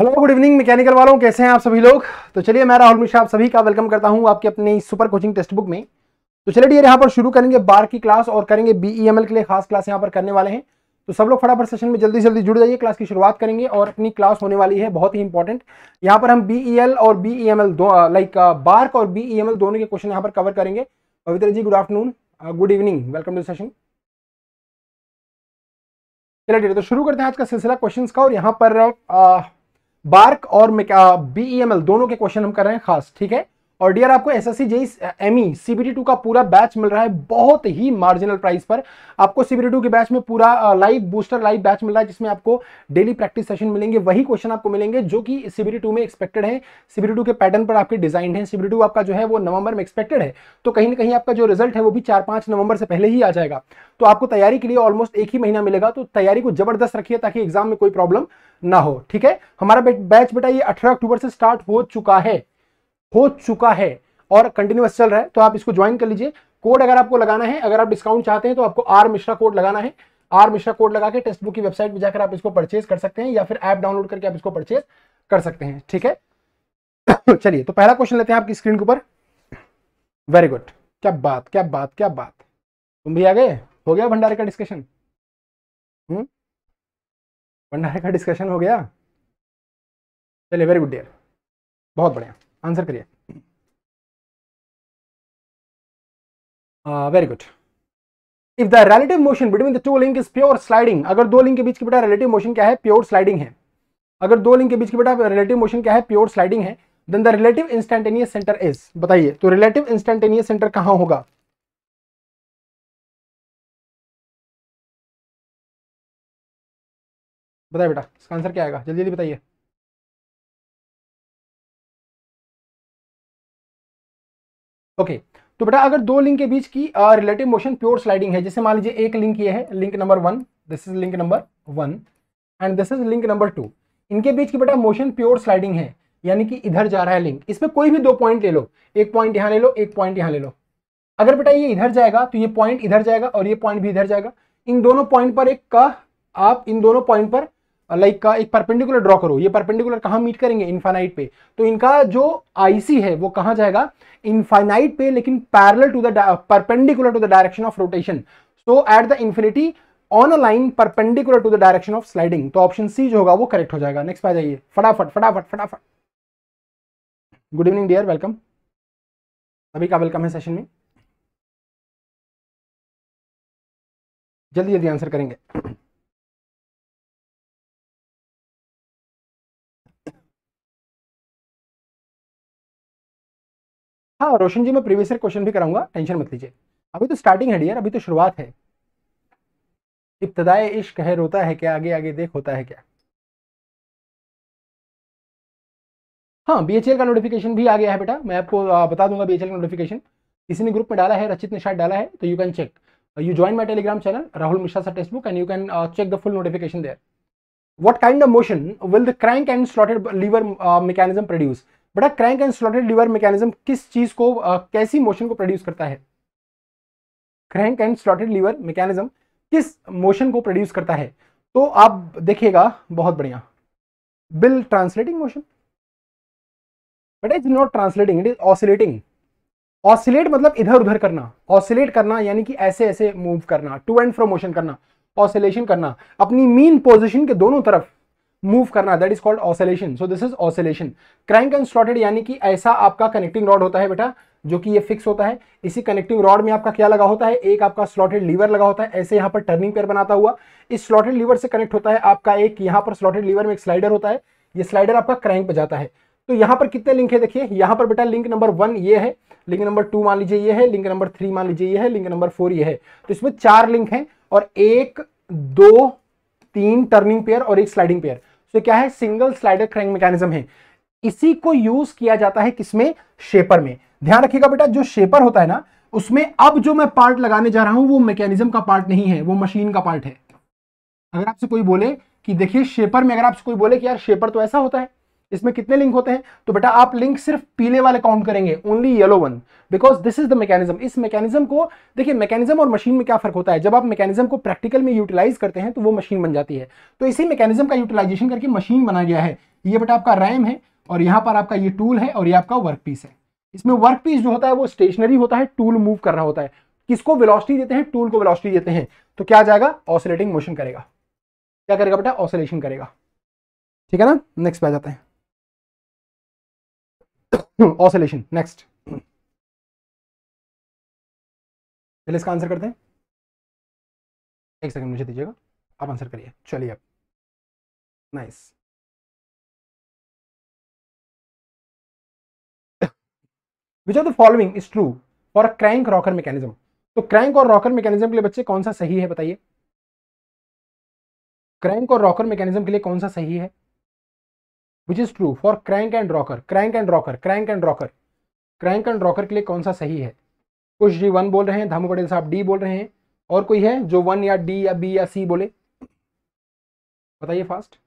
Hello good evening mechanical वालों कैसे हैं आप सभी लोग तो चलिए मैं राहुल मिश्रा आप सभी का वेलकम करता हूं आपके अपने सुपर कोचिंग टेक्स्ट बुक में तो चलिए डियर यहाँ पर शुरू करेंगे बार की क्लास और करेंगे बीईएमएल e के लिए खास क्लास यहाँ पर करने वाले हैं तो सब लोग फटाफट सेशन में जल्दी जल्दी जुड़ जाइए क्लास की शुरुआत करेंगे और अपनी क्लास होने वाली है बहुत ही इंपॉर्टेंट यहाँ पर हम बी e और बी e दो लाइक बार्क और बी दोनों के क्वेश्चन यहाँ पर कवर करेंगे Pavitra ji good afternoon good evening welcome to session चलिए तो शुरू करते हैं आज का सिलसिला क्वेश्चन का और यहाँ पर बार्क और बीईएमएल e दोनों के क्वेश्चन हम कर रहे हैं खास ठीक है और डियर आपको S S C J M CBT two का पूरा बैच मिल रहा है बहुत ही मार्जिनल प्राइस पर आपको सीबीटी टू के बैच में पूरा लाइव बूस्टर लाइव बैच मिल रहा है जिसमें आपको डेली प्रैक्टिस सेशन मिलेंगे वही क्वेश्चन आपको मिलेंगे जो कि सीबीटी टू में एक्सपेक्टेड है सीबीटी टू के पैटर्न पर आपके डिजाइन है सीबीटी टू आपका जो है वो नवंबर में एक्सपेक्टेड है तो कहीं ना कहीं आपका जो रिजल्ट है वो भी चार पांच नवंबर से पहले ही आ जाएगा तो आपको तैयारी के लिए ऑलमोस्ट एक ही महीना मिलेगा तो तैयारी को जबरदस्त रखिए ताकि एग्जाम में कोई प्रॉब्लम ना हो ठीक है हमारा बैच बेटा ये अठारह अक्टूबर से स्टार्ट हो चुका है हो चुका है और कंटिन्यूस चल रहा है तो आप इसको ज्वाइन कर लीजिए कोड अगर आपको लगाना है अगर आप डिस्काउंट चाहते हैं तो आपको आर मिश्रा कोड लगाना है आर मिश्रा कोड लगा के टेक्स्ट बुक की वेबसाइट पर जाकर आप इसको परचेज कर सकते हैं या फिर ऐप डाउनलोड करके आप इसको परचेज कर सकते हैं ठीक है चलिए तो पहला क्वेश्चन लेते हैं आपकी स्क्रीन के ऊपर वेरी गुड क्या बात क्या बात क्या बात तुम भी आ गए हो गया भंडारे का डिस्कशन हम्म? भंडारे का डिस्कशन हो गया चलिए वेरी गुड डियर बहुत बढ़िया आंसर करिए very good if the relative motion between the two link is pure sliding अगर दो लिंक के बीच की बेटा रिलेटिव मोशन क्या है प्योर स्लाइडिंग है अगर दो लिंक के बीच की बेटा रिलेटिव मोशन क्या है प्योर स्लाइडिंग है then the relative instantaneous centre is बताइए तो रिलेटिव इंस्टेंटेनियस सेंटर कहां होगा बताइए बेटा इसका आंसर क्या आएगा जल्दी जल्दी बताइए ओके तो बेटा अगर दो लिंक के बीच की रिलेटिव मोशन प्योर स्लाइडिंग है जैसे मान लीजिए एक लिंक ये है link number one this is link number one and this is link number two इनके बीच की बेटा मोशन प्योर स्लाइडिंग है यानी कि इधर जा रहा है लिंक इसमें कोई भी दो पॉइंट ले लो एक पॉइंट यहाँ ले लो एक पॉइंट यहाँ ले लो अगर बेटा ये इधर जाएगा तो ये पॉइंट इधर जाएगा और ये पॉइंट भी इधर जाएगा इन दोनों पॉइंट पर एक का आप इन दोनों पॉइंट पर लाइक का एक परपेंडिकुलर ड्रॉ करो ये परपेंडिकुलर कहाँ मीट करेंगे इन्फाइनाइट पे तो इनका जो आईसी है वो कहाँ जाएगा इन्फाइनाइट पे लेकिन parallel to the perpendicular to the direction of rotation so at the infinity on a line perpendicular to the direction of sliding तो ऑप्शन सी जो होगा वो करेक्ट हो जाएगा नेक्स्ट आ जाइए फटाफट फटाफट फटाफट गुड इवनिंग डियर वेलकम सभी का वेलकम है सेशन में जल्दी जल्दी आंसर करेंगे हाँ रोशन जी मैं प्रीवियस ईयर क्वेश्चन भी कराऊंगा टेंशन मत लीजिए अभी तो स्टार्टिंग है डियर अभी तो शुरुआत है इब्तदाए इश्क है रोता है क्या आगे आगे देख होता है क्या हाँ बी का नोटिफिकेशन भी आ गया है बेटा मैं आपको बता दूंगा बी का नोटिफिकेशन किसी ने ग्रुप में डाला है रचित ने शायद डाला है तो you can check you join my Telegram channel Rahul Mishra sir text book and you can check the full notification there what kind of motion will the crank and slotted lever mechanism produce बड़ा crank and slotted lever mechanism किस चीज़ को आ, कैसी motion को produce करता है crank and slotted lever mechanism किस motion को प्रोड्यूस करता है तो आप देखिएगा बहुत बढ़िया बिल translating motion but is not translating it is oscillating oscillate मतलब इधर उधर करना ऑसिलेट करना यानी कि ऐसे ऐसे मूव करना टू एंड फ्रो मोशन करना ऑसिलेशन करना अपनी मीन पोजिशन के दोनों तरफ मूव करना that is called oscillation so this is oscillation crank and slotted यानी कि ऐसा आपका कनेक्टिंग रॉड होता है बेटा जो कि ये फिक्स होता है इसी कनेक्टिंग रॉड में आपका क्या लगा होता है एक आपका स्लॉटेड लीवर लगा होता है ऐसे यहाँ पर टर्निंग पेयर बनाता हुआ इस स्लॉटेड लीवर से कनेक्ट होता है आपका एक यहाँ पर स्लॉटेड लीवर में एक स्लाइडर होता है ये स्लाइडर आपका क्रैंक पर जाता है तो यहाँ पर कितने लिंक है देखिए यहाँ पर बेटा लिंक नंबर वन ये है लिंक नंबर टू मान लीजिए ये है लिंक नंबर थ्री मान लीजिए ये है लिंक नंबर फोर ये है तो इसमें चार लिंक हैं और एक दो तीन टर्निंग पेयर और एक स्लाइडिंग पेयर सो क्या है सिंगल स्लाइडर क्रैंक मैकेनिज्म है इसी को यूज किया जाता है किसमें शेपर में ध्यान रखिएगा बेटा जो शेपर होता है ना उसमें अब जो मैं पार्ट लगाने जा रहा हूं वो मैकेनिज्म का पार्ट नहीं है वो मशीन का पार्ट है अगर आपसे कोई बोले कि देखिए शेपर में अगर आपसे कोई बोले कि यार शेपर तो ऐसा होता है इसमें कितने लिंक होते हैं तो बेटा आप लिंक सिर्फ पीले वाले काउंट करेंगे only yellow one because this is the mechanism इस मैकेनिज्म को देखिए मैकेनिज्म और मशीन में क्या फर्क होता है जब आप मैकेनिज्म को प्रैक्टिकल में यूटिलाइज करते हैं तो वो मशीन बन जाती है तो इसी मैकेनिज्म का यूटिलाइजेशन करके मशीन बना गया है ये बेटा आपका रैम है और यहां पर आपका ये टूल है और ये आपका वर्क पीस है इसमें वर्क पीस जो होता है वो स्टेशनरी होता है टूल मूव कर रहा होता है किसको वेलोसिटी देते हैं टूल को वेलोसिटी देते हैं तो क्या जाएगा ऑसोलेटिंग मोशन करेगा क्या करेगा बेटा ऑसोलेशन करेगा ठीक है ना नेक्स्ट पे आ जाते हैं ऑसिलेशन नेक्स्ट पहले इसका आंसर करते हैं एक सेकंड मुझे दीजिएगा आप आंसर करिए चलिए आप nice which are the following is true for a crank rocker mechanism तो क्रैंक और रॉकर मैकेनिज्म के लिए बच्चे कौन सा सही है बताइए क्रैंक और रॉकर मैकेनिज्म के लिए कौन सा सही है which is true for crank and rocker crank and rocker crank and rocker crank and rocker के लिए कौन सा सही है कुछ जी वन बोल रहे हैं धामू पटेल साहब डी बोल रहे हैं और कोई है जो वन या डी या बी या सी बोले बताइए फास्ट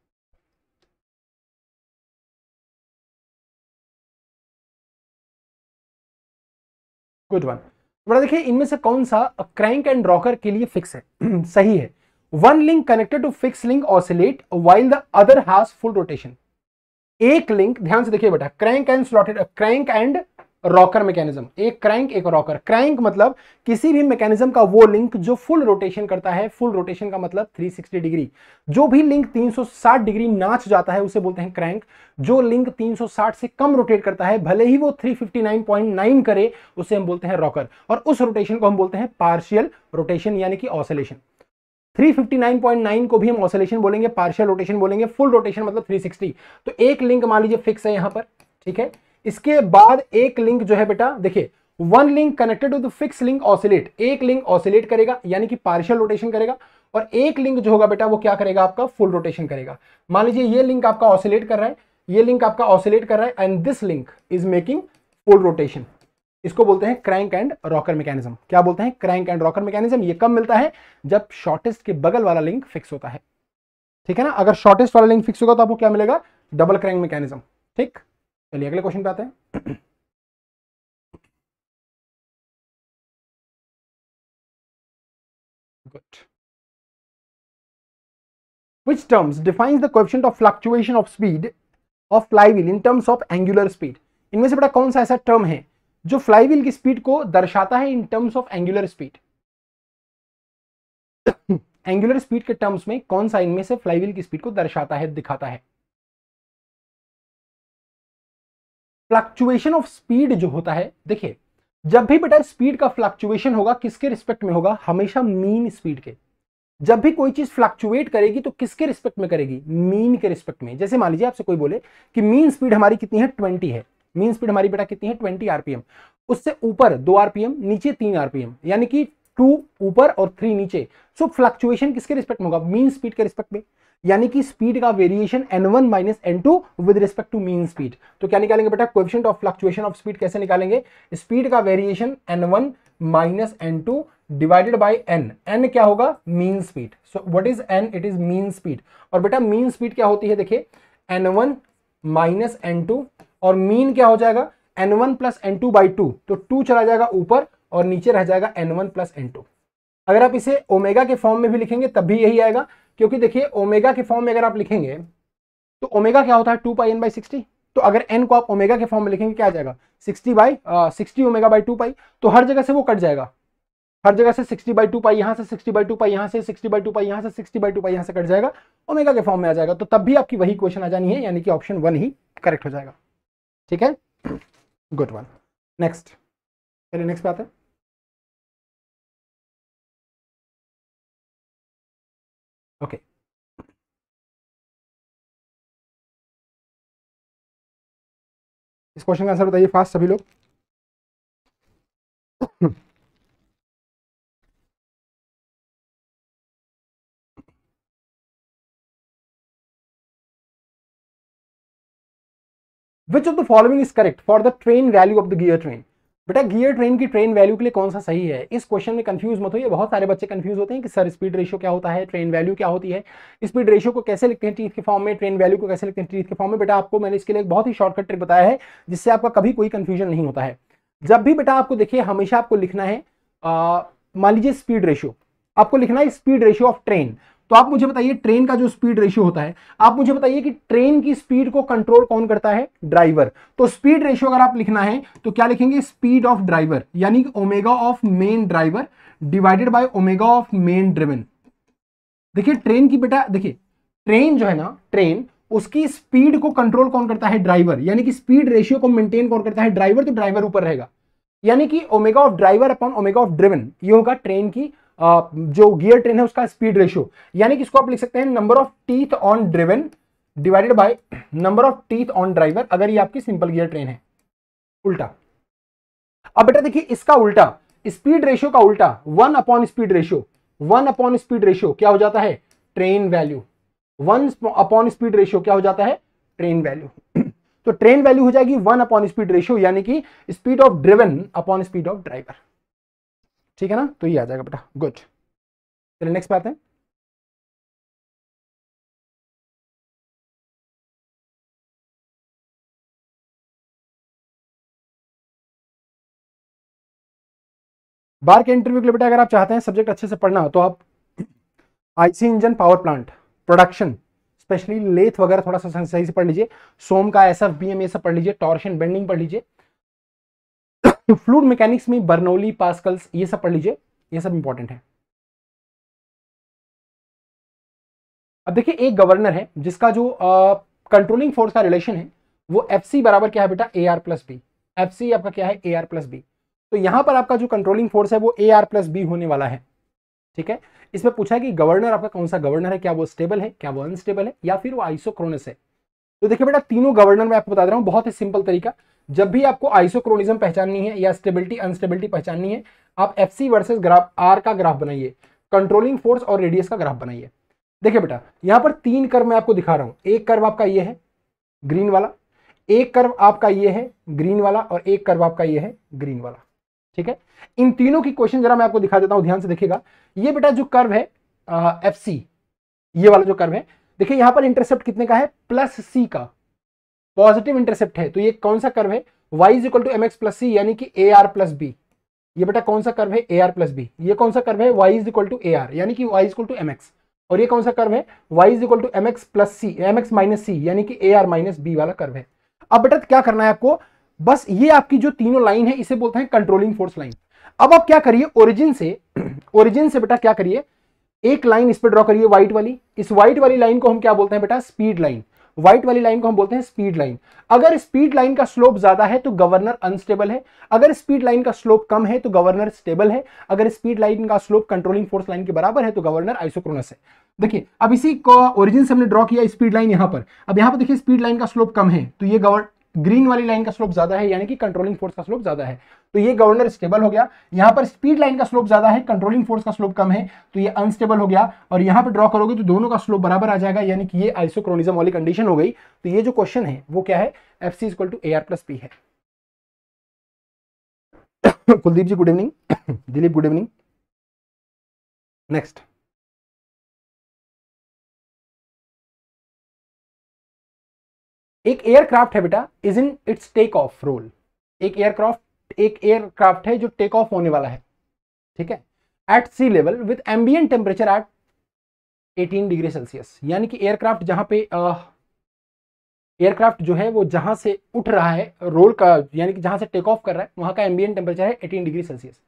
गुड वन बड़ा देखिए इनमें से कौन सा क्रैंक एंड रॉकर के लिए फिक्स है सही है one link connected to fix link oscillate while the other has full rotation एक लिंक ध्यान से देखिए बेटा crank and slotted crank and rocker mechanism एक क्रैंक एक रॉकर क्रैंक मतलब किसी भी मैकेनिज्म का वो लिंक जो फुल रोटेशन करता है फुल रोटेशन का मतलब 360 डिग्री जो भी लिंक 360 डिग्री नाच जाता है उसे बोलते हैं क्रैंक जो लिंक 360 से कम रोटेट करता है भले ही वो 359.9 करे उसे हम बोलते हैं रॉकर और उस रोटेशन को हम बोलते हैं पार्शियल रोटेशन यानी कि ऑसोलेशन 359.9 को भी हम ऑसोलेशन बोलेंगे पार्शियल रोटेशन बोलेंगे फुल रोटेशन मतलब 360 तो एक लिंक मान लीजिए फिक्स है यहां पर ठीक है इसके बाद एक लिंक जो है बेटा देखिए one link connected to the fix link oscillate एक लिंक ऑसिलेट करेगा यानी कि पार्शियल रोटेशन करेगा और एक लिंक जो होगा बेटा वो क्या करेगा आपका फुल रोटेशन करेगा मान लीजिए ये लिंक आपका ऑसिलेट कर रहा है ये लिंक आपका ऑसिलेट कर रहा है and this link is making full rotation इसको बोलते हैं क्रैंक एंड रॉकर मैकेनिज्म क्या बोलते हैं क्रैंक एंड रॉकर मैकेनिज्म ये कब मिलता है जब शॉर्टेस्ट के बगल वाला लिंक फिक्स होता है ठीक है ना अगर शॉर्टेस्ट वाला लिंक फिक्स होगा तो आपको क्या मिलेगा डबल क्रैंक मैकेनिज्म ठीक चलिए अगले क्वेश्चन पे आते हैं good which terms defines the coefficient of fluctuation of speed of flywheel in terms of angular speed इनमें से बड़ा कौन सा ऐसा टर्म है जो फ्लाईव्हील की स्पीड को दर्शाता है in terms of angular speed angular speed के टर्म्स में कौन सा इनमें से फ्लाईव्हील की स्पीड को दर्शाता है दिखाता है फ्लक्चुएशन ऑफ स्पीड जो होता है देखिए जब भी बेटा स्पीड का फ्लक्चुएशन होगा किसके रिस्पेक्ट में होगा हमेशा मीन स्पीड के जब भी कोई चीज फ्लक्चुएट करेगी तो किसके रिस्पेक्ट में करेगी मीन के रिस्पेक्ट में जैसे मान लीजिए आपसे कोई बोले कि मीन स्पीड हमारी कितनी है ट्वेंटी है मीन स्पीड हमारी बेटा कितनी है ट्वेंटी आरपीएम उससे ऊपर दो आरपीएम नीचे तीन आरपीएम यानी कि टू ऊपर और थ्री नीचे सो so, फ्लक्चुएशन किसके रिस्पेक्ट में होगा मीन स्पीड के रिस्पेक्ट में यानी कि स्पीड का variation N one minus N two with respect to mean speed तो क्या निकालेंगे बेटा question of fluctuation of speed कैसे निकालेंगे स्पीड का variation N one minus N two divided by N N क्या होगा mean speed so what is N it is mean speed और बेटा मीन स्पीड क्या होती है देखिए N one minus N two और मीन क्या हो जाएगा N one plus N two by two तो टू चला जाएगा ऊपर और नीचे रह जाएगा N one plus N two अगर आप इसे ओमेगा के फॉर्म में भी लिखेंगे तब भी यही आएगा क्योंकि देखिए ओमेगा के फॉर्म में अगर आप लिखेंगे तो ओमेगा क्या होता है two pi N by sixty तो अगर एन को आप ओमेगा के फॉर्म में लिखेंगे क्या आ जाएगा sixty by sixty omega by two pi तो हर जगह से वो कट जाएगा हर जगह से सिक्सटी बाई टू पाई यहाँ से सिक्सटी बाई टू पाई यहाँ से सिक्सटी बाई टू पाई यहाँ से सिक्सटी बाई टू पाई यहाँ से कट जाएगा ओमेगा के फॉर्म में आ जाएगा तो तब भी आपकी वही क्वेश्चन आ जानी है यानी कि ऑप्शन वन ही करेक्ट हो जाएगा ठीक है गुड वन नेक्स्ट चलिए नेक्स्ट बात है ओके okay. इस क्वेश्चन का आंसर बताइए फास्ट सभी लोग which of the following is correct for the train value of the gear train बेटा गियर ट्रेन की ट्रेन वैल्यू के लिए कौन सा सही है इस क्वेश्चन में कंफ्यूज मत होइए बहुत सारे बच्चे कंफ्यूज होते हैं कि सर स्पीड रेशियो क्या होता है ट्रेन वैल्यू क्या होती है स्पीड रेशियो को कैसे लिखते हैं टीथ के फॉर्म में ट्रेन वैल्यू को कैसे लिखते हैं टीथ के फॉर्म में बेटा आपको मैंने इसके लिए बहुत ही शॉर्टकट ट्रिक बताया है जिससे आपका कभी कोई कंफ्यूजन नहीं होता है जब भी बेटा आपको देखिए हमेशा आपको लिखना है मान लीजिए स्पीड रेशियो आपको लिखना है स्पीड रेशियो ऑफ ट्रेन तो आप मुझे बताइए ट्रेन का जो स्पीड रेशियो होता है आप मुझे बताइए कि ट्रेन की स्पीड को कंट्रोल कौन करता है ड्राइवर तो स्पीड रेशियो अगर आप लिखना है तो क्या लिखेंगे स्पीड ऑफ ड्राइवर यानी omega of main driver divided by omega of main driven देखिए ट्रेन की बेटा देखिए ट्रेन जो है ना ट्रेन उसकी स्पीड को कंट्रोल कौन करता है ड्राइवर यानी कि स्पीड रेशियो को मेंटेन कौन करता है ड्राइवर तो ड्राइवर ऊपर रहेगा यानी कि omega of driver upon omega of driven ये होगा ट्रेन की जो गियर ट्रेन है उसका स्पीड रेशियो यानी कि इसको आप लिख सकते हैं number of teeth on driven divided by number of teeth on driver अगर ये आपकी सिंपल गियर ट्रेन है उल्टा अब बेटा देखिए इसका उल्टा स्पीड रेशियो का उल्टा one upon speed ratio one upon speed ratio क्या हो जाता है train value one upon speed ratio क्या हो जाता है ट्रेन वैल्यू तो ट्रेन वैल्यू हो जाएगी वन अपॉन स्पीड रेशियो यानी कि speed of driven upon speed of driver ठीक है ना तो ये आ जाएगा बेटा गुड चलिए नेक्स्ट बात है बार के इंटरव्यू के लिए बेटा अगर आप चाहते हैं सब्जेक्ट अच्छे से पढ़ना तो आप IC engine power plant production specially lathe वगैरह थोड़ा सा सही से पढ़ लीजिए सोम का एस एफ बी एम ये सब पढ़ लीजिए टॉर्शन बेंडिंग पढ़ लीजिए तो फ्लूड मैकेनिक्स में बर्नौली पास्कल्स ये सब पढ़ लीजिए ये सब इंपॉर्टेंट है अब देखिए एक गवर्नर है जिसका जो कंट्रोलिंग फोर्स का रिलेशन है वो एफ सी बराबर क्या है बेटा A R plus B F C आपका क्या है ए आर प्लस बी तो यहां पर आपका जो कंट्रोलिंग फोर्स है वो ए आर प्लस बी होने वाला है ठीक है इसमें पूछा है कि गवर्नर आपका कौन सा गवर्नर है क्या वो स्टेबल है क्या वो अनस्टेबल है या फिर वो आइसोक्रोनस है तो देखिए बेटा तीनों गवर्नर मैं आपको बता दे रहा हूँ बहुत ही सिंपल तरीका जब भी आपको आइसोक्रोनिज्म पहचाननी है या स्टेबिलिटी अनस्टेबिलिटी पहचाननी है आप F C versus graph R का ग्राफ बनाइए कंट्रोलिंग फोर्स और रेडियस का ग्राफ बनाइए देखिए बेटा यहां पर तीन कर्व मैं आपको दिखा रहा हूं एक कर्व आपका ये है ग्रीन वाला एक कर्व आपका ये है ग्रीन वाला और एक कर्व आपका ये है ग्रीन वाला ठीक है इन तीनों की क्वेश्चन जरा मैं आपको दिखा देता हूं ध्यान से देखिएगा ये बेटा जो कर्व है एफ सी ये वाला जो कर्व है देखिए यहां पर इंटरसेप्ट कितने का है प्लस सी का पॉजिटिव इंटरसेप्ट है तो ये कौन सा कर्व है Y is equal to M X plus C यानी कि ए आर प्लस बी ये बेटा कौन सा कर्व है ए आर प्लस बी ये कौन सा कर्व है Y is equal to A R यानी कि Y is equal to M X और ये कौन सा कर्व है Y is equal to M X plus C M X minus C यानी कि ए आर माइनस बी वाला कर्व है अब बेटा क्या करना है आपको बस ये आपकी जो तीनों लाइन है इसे बोलते हैं कंट्रोलिंग फोर्स लाइन अब आप क्या करिए ओरिजिन से ओरिजिन से बेटा क्या करिए एक लाइन इस पर ड्रॉ करिए व्हाइट वाली इस व्हाइट वाली लाइन को हम क्या बोलते हैं बेटा स्पीड लाइन व्हाइट वाली लाइन को हम बोलते हैं स्पीड लाइन अगर स्पीड लाइन का स्लोप ज्यादा है तो गवर्नर अनस्टेबल है अगर स्पीड लाइन का स्लोप कम है तो गवर्नर स्टेबल है अगर स्पीड लाइन का स्लोप कंट्रोलिंग फोर्स लाइन के बराबर है तो गवर्नर आइसोक्रोनस है देखिए अब इसी को ओरिजिन से हमने ड्रॉ किया स्पीड लाइन यहां पर अब यहां पर देखिए स्पीड लाइन का स्लोप कम है तो ये गवर्न ग्रीन वाली लाइन का स्लोप ज्यादा है यानी कि कंट्रोलिंग फोर्स का स्लोप ज्यादा है तो ये गवर्नर स्टेबल हो गया यहां पर स्पीड लाइन का स्लोप ज्यादा है कंट्रोलिंग फोर्स का स्लोप कम है तो ये अनस्टेबल हो गया और यहां पर ड्रॉ करोगे तो दोनों का स्लोप बराबर आ जाएगा यानी कि ये आइसोक्रोनिज्म वाली कंडीशन हो गई तो ये जो क्वेश्चन है वो क्या है F C equal to A R plus P है Kuldeep ji good evening Dilip good evening next एक एयरक्राफ्ट है बेटा is in its take off roll एक एयरक्राफ्ट एक एयरक्राफ्ट है जो टेक ऑफ होने वाला है ठीक है at sea level with ambient temperature at 18 degree Celsius यानी कि एयरक्राफ्ट जहां पे एयरक्राफ्ट जो है वो जहां से उठ रहा है रोल का यानी कि जहां से टेक ऑफ कर रहा है वहां का एम्बियन टेम्परेचर है 18 degree Celsius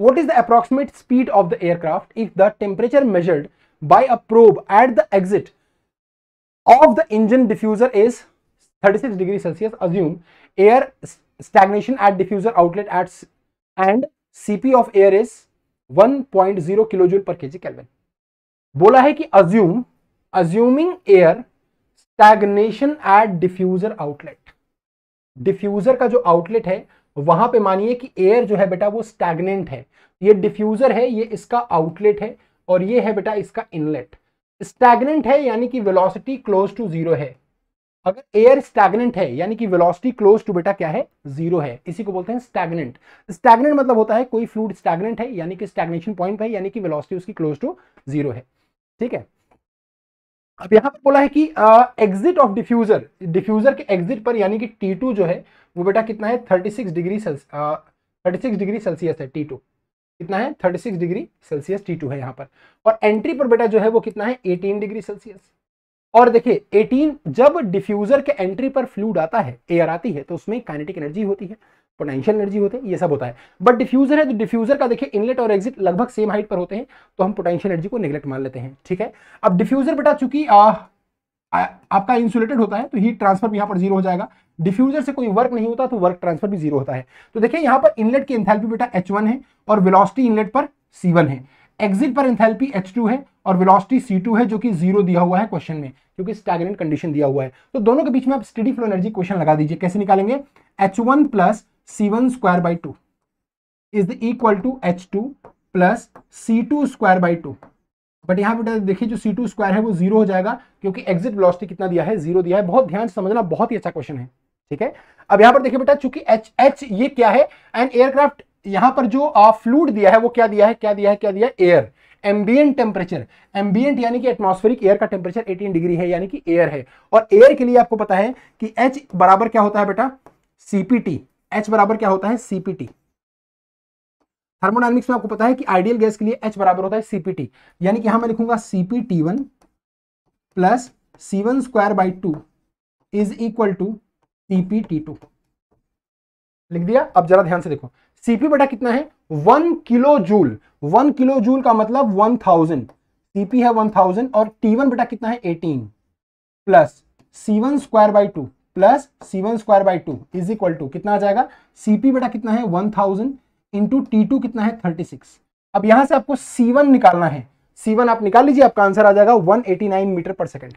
what is the approximate speed of the aircraft if the temperature measured by a probe at the exit of the engine diffuser is 36 degree Celsius, assume air stagnation at diffuser outlet at and CP of air is 1.0 kilojoule per kg Kelvin. बोला है कि assume assuming air stagnation at diffuser outlet. diffuser का जो outlet है वहां पे मानिए कि air जो है बेटा वो stagnant है ये diffuser है ये इसका outlet है और ये है बेटा इसका inlet. stagnant है यानी कि velocity close to zero है अगर एयर स्टैगनेंट है यानी कि वेलोसिटी क्लोज टू बेटा क्या है जीरो है इसी को बोलते हैं स्टैगनेंट स्टैगनेंट मतलब होता है कोई फ्लूड स्टैगनेंट है यानी कि स्टैगनेशन पॉइंट है यानी कि वेलोसिटी उसकी क्लोज टू जीरो है ठीक है अब यहां पर बोला है कि एग्जिट ऑफ डिफ्यूजर डिफ्यूजर के एग्जिट पर यानी कि टी टू जो है वो बेटा कितना है thirty six degree thirty six degree Celsius है टी टू कितना है thirty six degree Celsius T two है यहां पर और एंट्री पर बेटा जो है वो कितना है एटीन डिग्री सेल्सियस और देखिए 18 जब डिफ्यूजर के एंट्री पर फ्लूड आता है एयर आती है तो उसमें काइनेटिक एनर्जी होती है पोटेंशियल एनर्जी होते हैं ये सब होता है बट डिफ्यूजर है तो डिफ्यूजर का देखिए इनलेट और एग्जिट लगभग सेम हाइट पर होते हैं तो हम पोटेंशियल एनर्जी को निगलेक्ट मान लेते हैं ठीक है अब डिफ्यूजर बेटा चूंकि आपका इंसुलेटेड होता है तो हीट ट्रांसफर भी यहां पर जीरो हो जाएगा डिफ्यूजर से कोई वर्क नहीं होता तो वर्क ट्रांसफर भी जीरो होता है तो देखिए यहां पर इनलेट की एंथैल्पी बेटा एच है और विलॉसिटी इनलेट पर सी है एग्जिट पर एच टू है और वेलोसिटी सी टू है जो कि जीरो दिया हुआ है क्वेश्चन में क्योंकि स्टैगनेंट कंडीशन दिया हुआ है तो दोनों के बीच में आप स्टडी फ्लो एनर्जी क्वेश्चन लगा दीजिए कैसे निकालेंगे H one plus C one square by two is the equal to H two plus C two square by two but यहाँ पर देखिए जो सी टू स्क्वायर है वो जीरो हो जाएगा क्योंकि एग्जिट वेलोसिटी कितना दिया है जीरो दिया है बहुत ध्यान से समझना बहुत ही अच्छा क्वेश्चन है ठीक है अब यहां पर देखिए बेटा चूंकि एच एच ये क्या है एंड एयरक्राफ्ट यहां पर जो फ्लूड दिया है वो क्या दिया है क्या दिया है क्या दिया है एयर एम्बियंट टेम्परेचर एम्बियंट यानी कि एटमोस्फेरिक एयर का टेम्परेचर 18 डिग्री है यानी कि एयर है और एयर के लिए आपको पता है कि एच बराबर क्या होता है बेटा सीपीटी एच बराबर क्या होता है सीपीटी थर्मोडाइनमिक्स में आपको पता है कि आइडियल गैस के लिए एच बराबर होता है सीपीटी यानी कि यहां मैं लिखूंगा CPT one plus C one square by two is equal to TPT two लिख दिया अब जरा ध्यान से देखो सीपी बटा कितना है one kilo joule one kilo joule का मतलब वन थाउजेंड सीपी है वन थाउजेंड और टी वन बटा कितना है eighteen plus C one square by two plus C one square by two is equal to कितना आ जाएगा सीपी बटा कितना है one thousand into T two कितना है थर्टी सिक्स अब यहां से आपको सी वन निकालना है सी वन आप निकाल लीजिए आपका आंसर आ जाएगा one eighty nine meter per second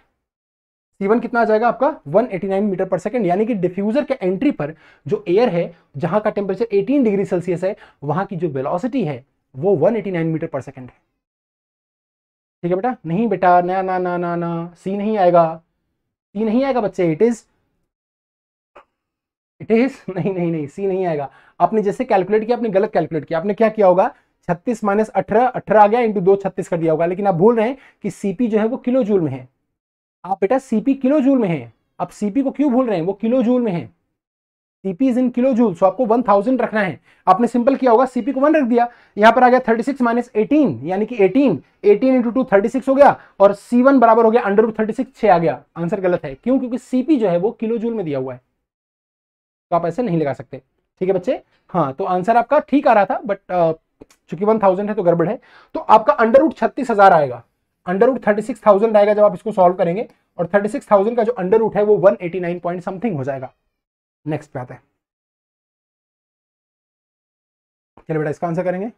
C कितना आ जाएगा आपका 189 मीटर पर सेकेंड यानी कि डिफ्यूजर के एंट्री पर जो एयर है जहां का टेम्परेचर 18 डिग्री सेल्सियस है वहां की जो वेलोसिटी है वो 189 मीटर पर सेकेंड है ठीक है बेटा नहीं बेटा ना ना ना ना ना सी नहीं आएगा सी नहीं आएगा बच्चे इट इज इट इज नहीं नहीं नहीं सी नहीं आएगा आपने जैसे कैलकुलेट किया आपने गलत कैलकुलेट किया आपने क्या किया होगा छत्तीस माइनस अठारह अठारह आ गया इंटू दो छत्तीस कर दिया होगा लेकिन आप भूल रहे हैं कि सीपी जो है वो किलो जूल में है आप बेटा सीपी किलो जूल में है आप सीपी को क्यों भूल रहे हैं वो किलो जूल में है CP is in kilo joule so आपको वन थाउजेंड रखना है आपने सिंपल किया होगा सीपी को वन रख दिया यहाँ पर आ गया थर्टी सिक्स माइनस एटीन यानी कि eighteen eighteen into two thirty six हो गया और सी वन बराबर हो गया अंडर रूट थर्टी सिक्स छह आ गया आंसर गलत है क्यों क्योंकि सीपी जो है वो किलो जूल में दिया हुआ है तो आप ऐसे नहीं लगा सकते ठीक है बच्चे हाँ तो आंसर आपका ठीक आ रहा था बट चूंकि वन थाउजेंड है तो गड़बड़ है तो आपका अंडर रूट छत्तीस हजार आएगा under root thirty six thousand आएगा जब आप इसको सॉल्व करेंगे और थर्टी सिक्स थाउजेंड का जो अंडर रूट है वो one eighty nine point something हो जाएगा नेक्स्ट पे आता है चलिए बेटा इसका आंसर करेंगे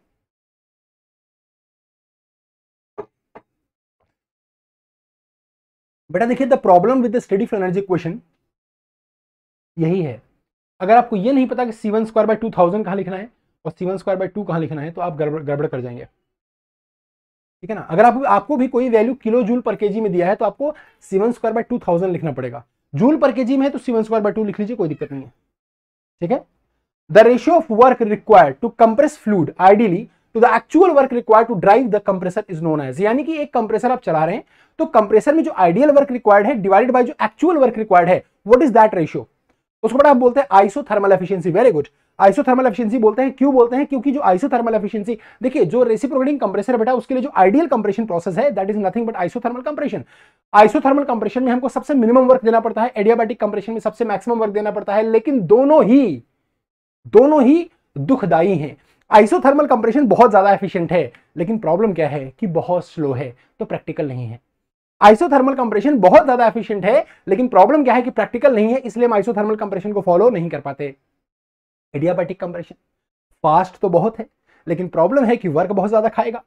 बेटा देखिए the problem with the study for energy question यही है अगर आपको यह नहीं पता कि C one square by two thousand कहां लिखना है और सीवन स्क्वायर बाय टू कहां लिखना है तो आप गड़बड़ गड़बड़ कर जाएंगे ठीक है ना अगर आप, आपको भी कोई वैल्यू किलो जूल पर के में दिया है तो आपको seven square by two thousand लिखना पड़ेगा जूल पर के में है तो सेवन स्क्वायर बाय टू लिख लीजिए कोई दिक्कत नहीं है ठीक है the ratio of work required to compress fluid ideally to the actual work required to drive the compressor is known as यानी कि एक कंप्रेसर आप चला रहे हैं तो कंप्रेसर में जो आइडियल वर्क रिक्वायर्ड है डिवाइडेड बाय जो एक्चुअल वर्क रिक्वायर्ड है व्हाट इज दैट रेशियो उसको बड़ा हम बोलते हैं thermal efficiency very good isothermal efficiency बोलते हैं क्यों बोलते हैं क्योंकि जो आइसो थर्मल एफिशियंसी देखिए जो रेसिप्रोकेटिंग कंप्रेसर बेटा उसके लिए जो आइडियल कंप्रेशन प्रोसेस है that is nothing but isothermal compression isothermal compression में हमको सबसे मिनिमम वर्क देना पड़ता है एडियाबैटिक कंप्रेशन में सबसे मैक्सिमम वर्क देना पड़ता है लेकिन दोनों ही दोनों ही दुखदायी हैं आइसोथर्मल कंप्रेशन बहुत ज्यादा एफिशियंट है लेकिन प्रॉब्लम क्या है कि बहुत स्लो है तो प्रैक्टिकल नहीं है आइसोथर्मल कंप्रेशन बहुत ज्यादा एफिशिएंट है लेकिन प्रॉब्लम क्या है कि प्रैक्टिकल नहीं है इसलिए हम आइसोथर्मल कंप्रेशन को फॉलो नहीं कर पाते एडियाबैटिक कंप्रेशन फास्ट तो बहुत है लेकिन प्रॉब्लम है कि वर्क बहुत ज्यादा खाएगा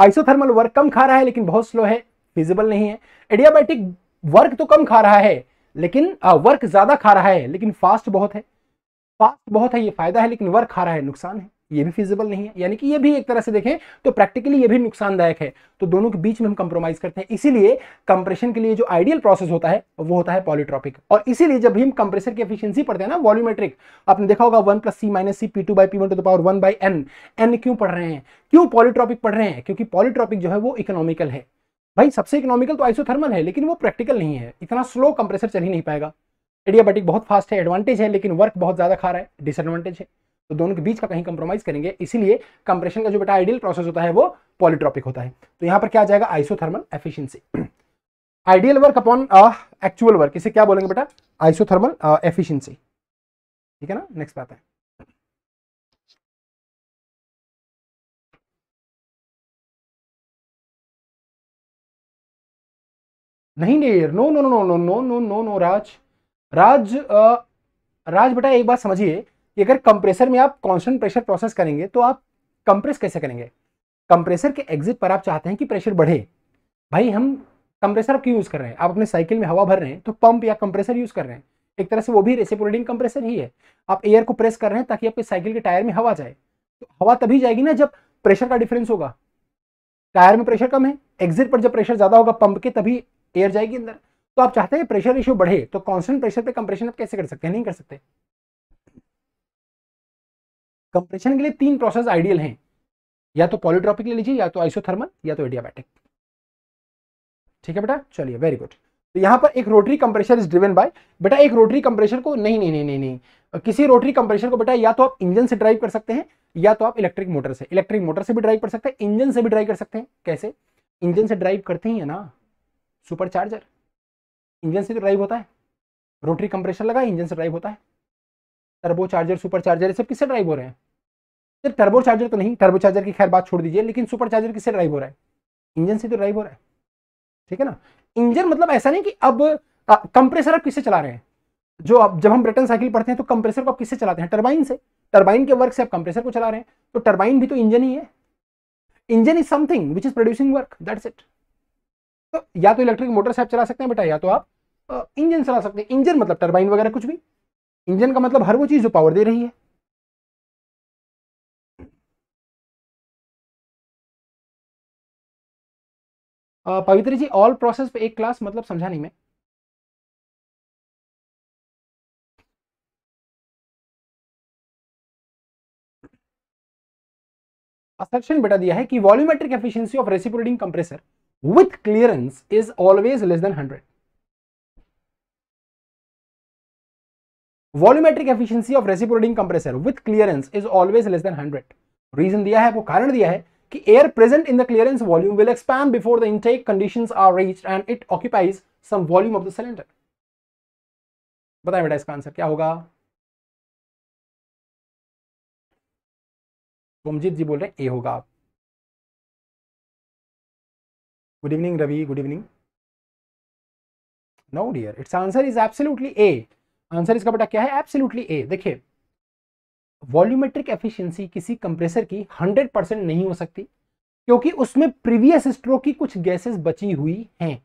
आइसोथर्मल वर्क कम खा रहा है लेकिन बहुत स्लो है फिजिबल नहीं है एडियाबैटिक वर्क तो कम खा रहा है लेकिन वर्क ज्यादा खा रहा है लेकिन फास्ट बहुत है फास्ट बहुत है ये फायदा है लेकिन वर्क खा रहा है नुकसान है ये भी फिजिबल नहीं है यानी कि ये भी एक तरह से देखें तो प्रैक्टिकली ये भी नुकसानदायक है तो दोनों के बीच में हम कंप्रोमाइज करते हैं इसीलिए कंप्रेशन के लिए जो आइडियल प्रोसेस होता है वो होता है पॉलीट्रॉपिक और इसीलिए जब हम कंप्रेसर की एफिशिएंसी पढ़ते हैं ना वॉल्यूमेट्रिक आपने देखा होगा one plus C minus C P two by P one to the power one by N N क्यों पढ़ रहे हैं क्यों पॉलीट्रॉपिक पढ़ रहे हैं क्योंकि पॉलीट्रॉपिक जो है वो इकोनॉमिकल है भाई सबसे इकोनॉमिकल तो आइसोथर्मल है लेकिन वो प्रैक्टिकल नहीं है इतना स्लो कंप्रेसर चल ही नहीं पाएगा एडियाबैटिक बहुत फास्ट है एडवांटेज है लेकिन वर्क बहुत ज़्यादा खा रहा है डिसएडवांटेज है तो दोनों के बीच का कहीं कंप्रोमाइज करेंगे इसीलिए कंप्रेशन का जो बेटा आइडियल प्रोसेस होता है वो पॉलिट्रॉपिक होता है तो यहां पर क्या आ जाएगा isothermal efficiency ideal work upon actual work इसे क्या बोलेंगे बेटा आइसोथर्मल एफिशिएंसी uh, ठीक है ना नेक्स्ट बात है नहीं नहीं no no no no no no no no Raj Raj आ, uh, राज बेटा एक बात समझिए कि अगर कंप्रेसर में आप कॉन्स्टेंट प्रेशर प्रोसेस करेंगे तो आप कंप्रेस कैसे करेंगे कंप्रेसर के एग्जिट पर आप चाहते हैं कि प्रेशर बढ़े भाई हम कंप्रेसर आप क्यों यूज़ कर रहे हैं आप अपने साइकिल में हवा भर रहे हैं तो पंप या कंप्रेसर यूज़ कर रहे हैं एक तरह से वो भी रेसिपोलेटिंग कंप्रेसर ही है आप एयर को प्रेस कर रहे हैं ताकि आपके साइकिल के टायर में हवा जाए तो हवा तभी जाएगी ना जब प्रेशर का डिफरेंस होगा टायर में प्रेशर कम है एग्जिट पर जब प्रेशर ज़्यादा होगा पंप के तभी एयर जाएगी अंदर तो आप चाहते हैं प्रेशर रेशियो बढ़े तो कॉन्स्टेंट प्रेशर पे कंप्रेशन आप कैसे कर सकते हैं नहीं कर सकते कंप्रेशन के लिए तीन प्रोसेस आइडियल हैं या तो पॉलिट्रॉपिक ले लीजिए या तो आइसोथर्मल या तो एडियाबैटिक ठीक है बेटा चलिए वेरी गुड तो यहां पर एक rotary compression is driven by बेटा एक रोटरी कंप्रेशन को नहीं नहीं नहीं नहीं नहीं किसी रोटरी कंप्रेशन को बेटा या तो आप इंजन से ड्राइव कर सकते हैं या तो आप इलेक्ट्रिक मोटर से इलेक्ट्रिक मोटर से भी ड्राइव कर सकते हैं इंजन से भी ड्राइव कर सकते हैं कैसे इंजन से ड्राइव करते ही है ना सुपर चार्जर इंजन से तो ड्राइव होता है रोटरी कंप्रेशन लगा इंजन से ड्राइव होता है टर्बो चार्जर सुपर चार्जर ये सब किससे ड्राइव हो रहे हैं सिर्फ टर्बो चार्जर तो नहीं टर्बो चार्जर की खैर बात छोड़ दीजिए लेकिन सुपर चार्जर किससे ड्राइव हो रहा है इंजन से तो ड्राइव हो रहा है ठीक है ना इंजन मतलब ऐसा नहीं कि अब कंप्रेसर आप किससे चला रहे हैं जो आप जब हम ब्रिटन साइकिल पढ़ते हैं तो कंप्रेसर को आप किससे चलाते हैं टर्बाइन से टर्बाइन के वर्क से आप कंप्रेसर को चला रहे हैं तो टर्बाइन भी तो इंजन ही है engine is something which is producing work that's it तो या तो इलेक्ट्रिक मोटर से आप चला सकते हैं बेटा या तो आप इंजन चला सकते हैं इंजन मतलब टर्बाइन वगैरह कुछ भी इंजन का मतलब हर वो चीज़ जो पावर दे रही है पवित्री जी ऑल प्रोसेस पे एक क्लास मतलब समझा नहीं मैं असर्शन बेटा दिया है कि volumetric efficiency of reciprocating compressor with clearance is always less than hundred volumetric efficiency of reciprocating compressor with clearance is always less than hundred reason दिया है वो कारण दिया है कि air present in the clearance volume will expand before the intake conditions are reached and it occupies some volume of the cylinder बताएं बेटा इसका आंसर क्या होगा ओमजीत जी बोल रहे हैं ए होगा good evening Ravi good evening no dear its answer is absolutely A answer इसका बेटा क्या है एब्सोल्युटली ए देखिए वॉल्यूमेट्रिक एफिशिएंसी किसी कंप्रेसर की 100 परसेंट नहीं हो सकती क्योंकि उसमें प्रीवियस स्ट्रोक की कुछ गैसेस बची हुई हैं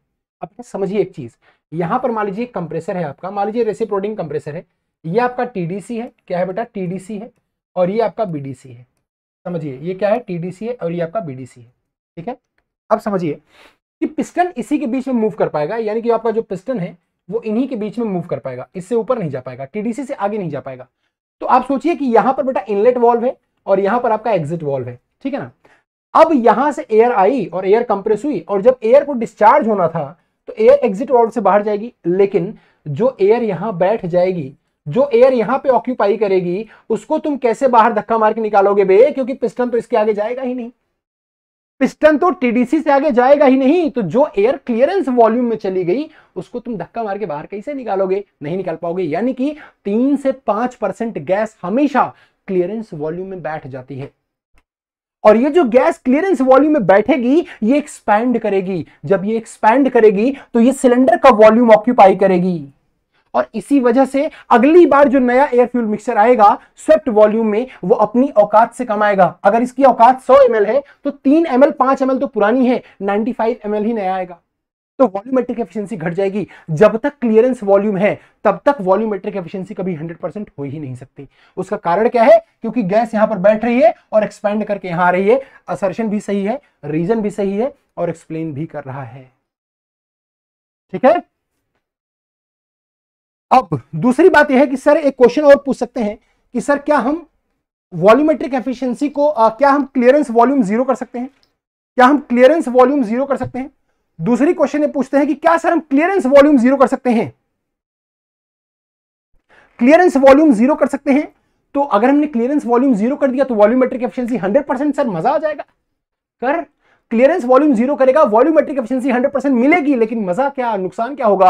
अब समझिए एक चीज यहां पर मान लीजिए कंप्रेसर है आपका मान लीजिए रेसिप्रोडिंग कंप्रेसर है ये आपका टीडीसी है क्या है बेटा टीडीसी है और ये आपका बीडीसी है समझिए ये क्या है टीडीसी है और ये आपका बीडीसी है ठीक है अब समझिए कि पिस्टन इसी के बीच में मूव कर पाएगा यानी कि आपका जो पिस्टन है वो इन्हीं के बीच में मूव कर पाएगा इससे ऊपर नहीं जा पाएगा टीडीसी से आगे नहीं जा पाएगा तो आप सोचिए कि यहां पर बेटा इनलेट वॉल्व है और यहां पर आपका एग्जिट वॉल्व है ठीक है ना अब यहां से एयर आई और एयर कंप्रेस हुई और जब एयर को डिस्चार्ज होना था तो एयर एग्जिट वॉल्व से बाहर जाएगी लेकिन जो एयर यहां बैठ जाएगी जो एयर यहां पे ऑक्यूपाई करेगी उसको तुम कैसे बाहर धक्का मार के निकालोगे बे क्योंकि पिस्टन तो इसके आगे जाएगा ही नहीं पिस्टन तो टीडीसी से आगे जाएगा ही नहीं तो जो एयर क्लियरेंस वॉल्यूम में चली गई उसको तुम धक्का मार के बाहर कैसे निकालोगे नहीं निकाल पाओगे यानी कि तीन से पांच परसेंट गैस हमेशा क्लियरेंस वॉल्यूम में बैठ जाती है और ये जो गैस क्लियरेंस वॉल्यूम में बैठेगी ये एक्सपैंड करेगी जब ये एक्सपैंड करेगी तो ये सिलेंडर का वॉल्यूम ऑक्यूपाई करेगी और इसी वजह से अगली बार जो नया एयर फ्यूल मिक्सर आएगा स्वेप्ट वॉल्यूम में वो अपनी औकात से कमाएगा अगर इसकी औकात 100 एम है तो 3 एम एल पांच एम तो पुरानी है 95 फाइव ही नया आएगा तो वॉल्यूमेट्रिक एफिशिएंसी घट जाएगी जब तक क्लियरेंस वॉल्यूम है तब तक वॉल्यूमेट्रिक एफिशिएंसी कभी 100% हो ही नहीं सकती उसका कारण क्या है क्योंकि गैस यहां पर बैठ रही है और एक्सपेंड करके यहां आ रही है असर्शन भी सही है रीजन भी सही है और एक्सप्लेन भी कर रहा है ठीक है अब दूसरी बात यह है कि सर एक क्वेश्चन और पूछ सकते हैं कि सर क्या हम वॉल्यूमेट्रिक एफिशिएंसी को आ, क्या हम क्लियरेंस वॉल्यूम जीरो कर सकते हैं क्या हम क्लियरेंस वॉल्यूम जीरो कर सकते हैं दूसरी क्वेश्चन ये पूछते हैं कि क्या सर हम क्लियरेंस वॉल्यूम जीरो कर सकते हैं क्लियरेंस वॉल्यूम जीरो कर सकते हैं तो अगर हमने क्लियरेंस वॉल्यूम जीरो कर दिया तो volumetric efficiency hundred percent sir मजा आ जाएगा कर क्लियरेंस वॉल्यूम जीरो करेगा वॉल्यूमेट्रिक एफिशिएंसी 100 परसेंट मिलेगी लेकिन मजा क्या नुकसान क्या होगा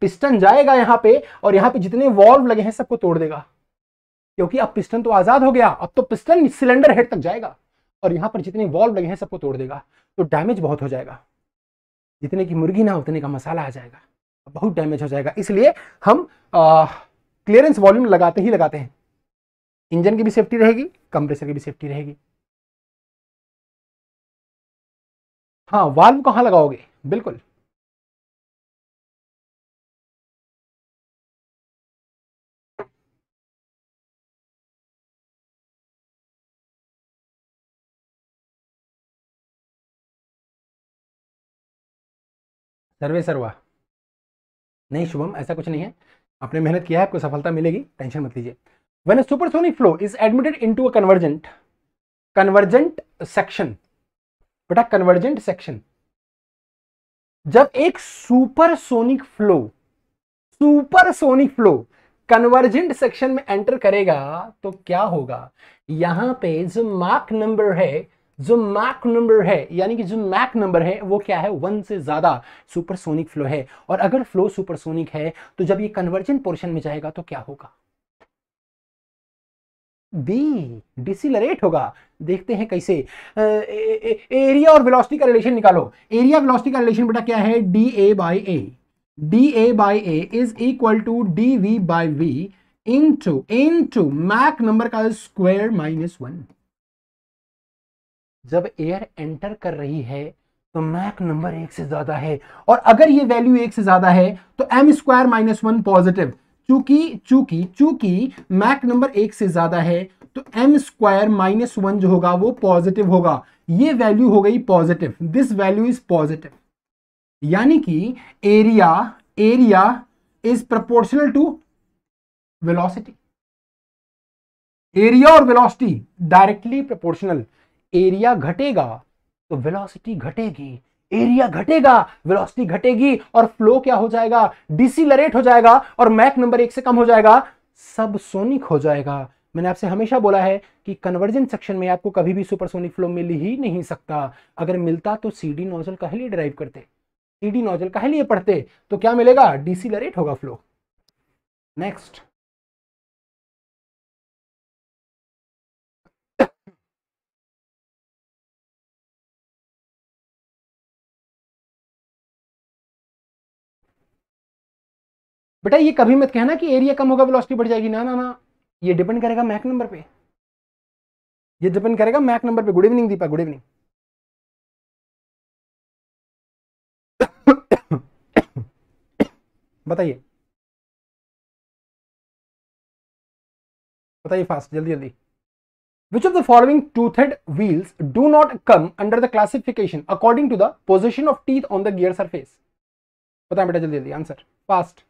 पिस्टन जाएगा यहाँ पे और यहाँ पे जितने वॉल्व लगे हैं सबको तोड़ देगा क्योंकि अब पिस्टन तो आजाद हो गया अब तो पिस्टन सिलेंडर हेड तक जाएगा और यहाँ पर जितने वॉल्व लगे हैं सबको तोड़ देगा तो डैमेज बहुत हो जाएगा जितने की मुर्गी ना उतने का मसाला आ जाएगा बहुत डैमेज हो जाएगा इसलिए हम क्लियरेंस वॉल्यूम लगाते ही लगाते हैं इंजन की भी सेफ्टी रहेगी कंप्रेसर की भी सेफ्टी रहेगी हाँ वाल्व कहाँ लगाओगे बिल्कुल सर्वे सर्वा नहीं शुभम ऐसा कुछ नहीं है आपने मेहनत किया है आपको सफलता मिलेगी टेंशन मत लीजिए when a supersonic flow is admitted into a convergent convergent section बेटा कन्वर्जेंट सेक्शन जब एक supersonic flow supersonic flow convergent section में एंटर करेगा तो क्या होगा यहां पे जो मार्क नंबर है जो मैक नंबर है यानी कि जो मैक नंबर है वो क्या है वन से ज़्यादा सुपरसोनिक फ्लो है और अगर फ्लो सुपरसोनिक है तो जब ये कन्वर्जन पोर्शन में जाएगा तो क्या होगा बी डिसिलरेट होगा देखते हैं कैसे एरिया और वेलोसिटी का रिलेशन निकालो एरिया वेलोसिटी का रिलेशन बेटा क्या है D A by A D A by A is equal to D V by V into into Mach number का स्क्वायर माइनस वन जब एयर एंटर कर रही है तो मैक नंबर एक से ज्यादा है और अगर ये वैल्यू एक से ज्यादा है तो M square minus one positive चूंकि चूंकि चूंकि मैक नंबर एक से ज्यादा है तो एम स्क्वायर माइनस वन जो होगा वो पॉजिटिव होगा ये वैल्यू हो गई positive this value is positive यानी कि area area is proportional to velocity area और वेलोसिटी डायरेक्टली प्रपोर्शनल एरिया घटेगा तो वेलोसिटी घटेगी एरिया घटेगा वेलोसिटी घटेगी और फ्लो क्या हो जाएगा डिसीलरेट हो जाएगा और मैक नंबर एक से कम हो जाएगा सब सोनिक हो जाएगा मैंने आपसे हमेशा बोला है कि कन्वर्जन सेक्शन में आपको कभी भी सुपरसोनिक फ्लो मिल ही नहीं सकता अगर मिलता तो सीडी नोजल का ही ड्राइव करते सीडी नोजल का ही पढ़ते तो क्या मिलेगा डिसीलरेट होगा फ्लो नेक्स्ट बेटा ये कभी मत कहना कि एरिया कम होगा वेलोसिटी बढ़ जाएगी ना ना ना ये डिपेंड करेगा मैक नंबर पे ये डिपेंड करेगा मैक नंबर पे good evening Deepa good evening बताइए बताइए फास्ट जल्दी जल्दी विच ऑफ द फॉलोइंग टू थर्ड wheels do not come under the classification according to the position of teeth on the gear surface बताए बेटा जल्दी जल्दी आंसर फास्ट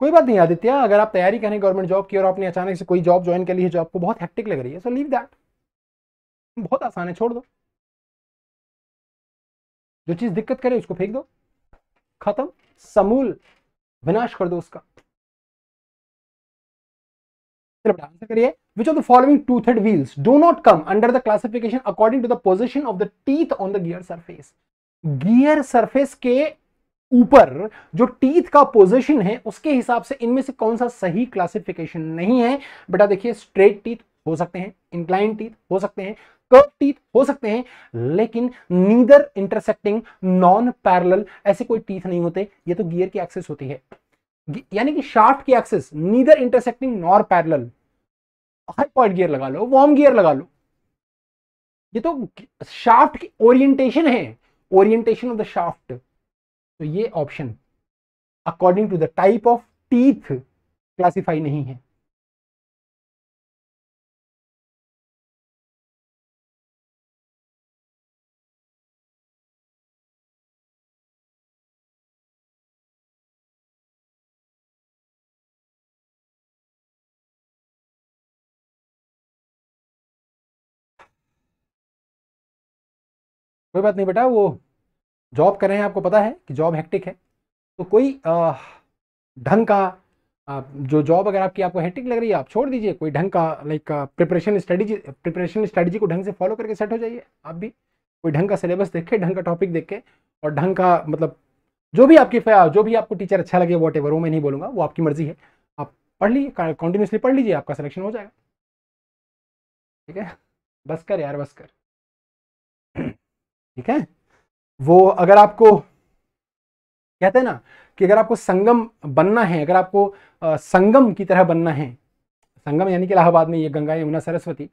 कोई बात नहीं आदित्य अगर आप तैयारी करें गवर्नमेंट जॉब की और आपने अचानक से कोई जॉब ज्वाइन कर ली है जो आपको बहुत हैक्टिक लग रही है सो लीव दैट बहुत आसान है छोड़ दो जो चीज दिक्कत करे उसको फेंक दो खत्म समूल विनाश कर दो उसका विच ऑफ द थर्ड wheels do not come under the classification according to the position of the teeth on the gear surface gear surface के ऊपर जो टीथ का पोजीशन है उसके हिसाब से इनमें से कौन सा सही क्लासिफिकेशन नहीं है बेटा देखिए स्ट्रेट टीथ हो सकते हैं इंक्लाइन टीथ हो सकते हैं कर्व टीथ हो सकते हैं लेकिन नीदर इंटरसेक्टिंग नॉन पैरल ऐसे कोई टीथ नहीं होते ये तो गियर की एक्सेस होती है यानी कि शाफ्ट की axes neither intersecting nor parallel hypoid gear लगा लो वॉर्म गियर लगा लो ये तो शाफ्ट की ओरिएंटेशन है ओरिएंटेशन ऑफ द शाफ्ट तो ये option according to the type of teeth classify नहीं है कोई बात नहीं बेटा वो जॉब कर रहे हैं आपको पता है कि जॉब हेक्टिक है तो कोई ढंग का आ, जो जॉब अगर आपकी आपको हेक्टिक लग रही है आप छोड़ दीजिए कोई ढंग का like preparation study preparation strategy को ढंग से फॉलो करके सेट हो जाइए आप भी कोई ढंग का सिलेबस देख के ढंग का टॉपिक देख के और ढंग का मतलब जो भी आपकी जो भी आपको टीचर अच्छा लगे वॉट एवर वो मैं नहीं बोलूँगा वो आपकी मर्जी है आप पढ़ लीजिए कॉन्टिन्यूसली पढ़ लीजिए आपका सिलेक्शन हो जाएगा ठीक है बस कर यार बस कर ठीक है वो अगर आपको कहते हैं ना कि अगर आपको संगम बनना है अगर आपको संगम की तरह बनना है संगम यानी कि इलाहाबाद में ये गंगा यमुना सरस्वती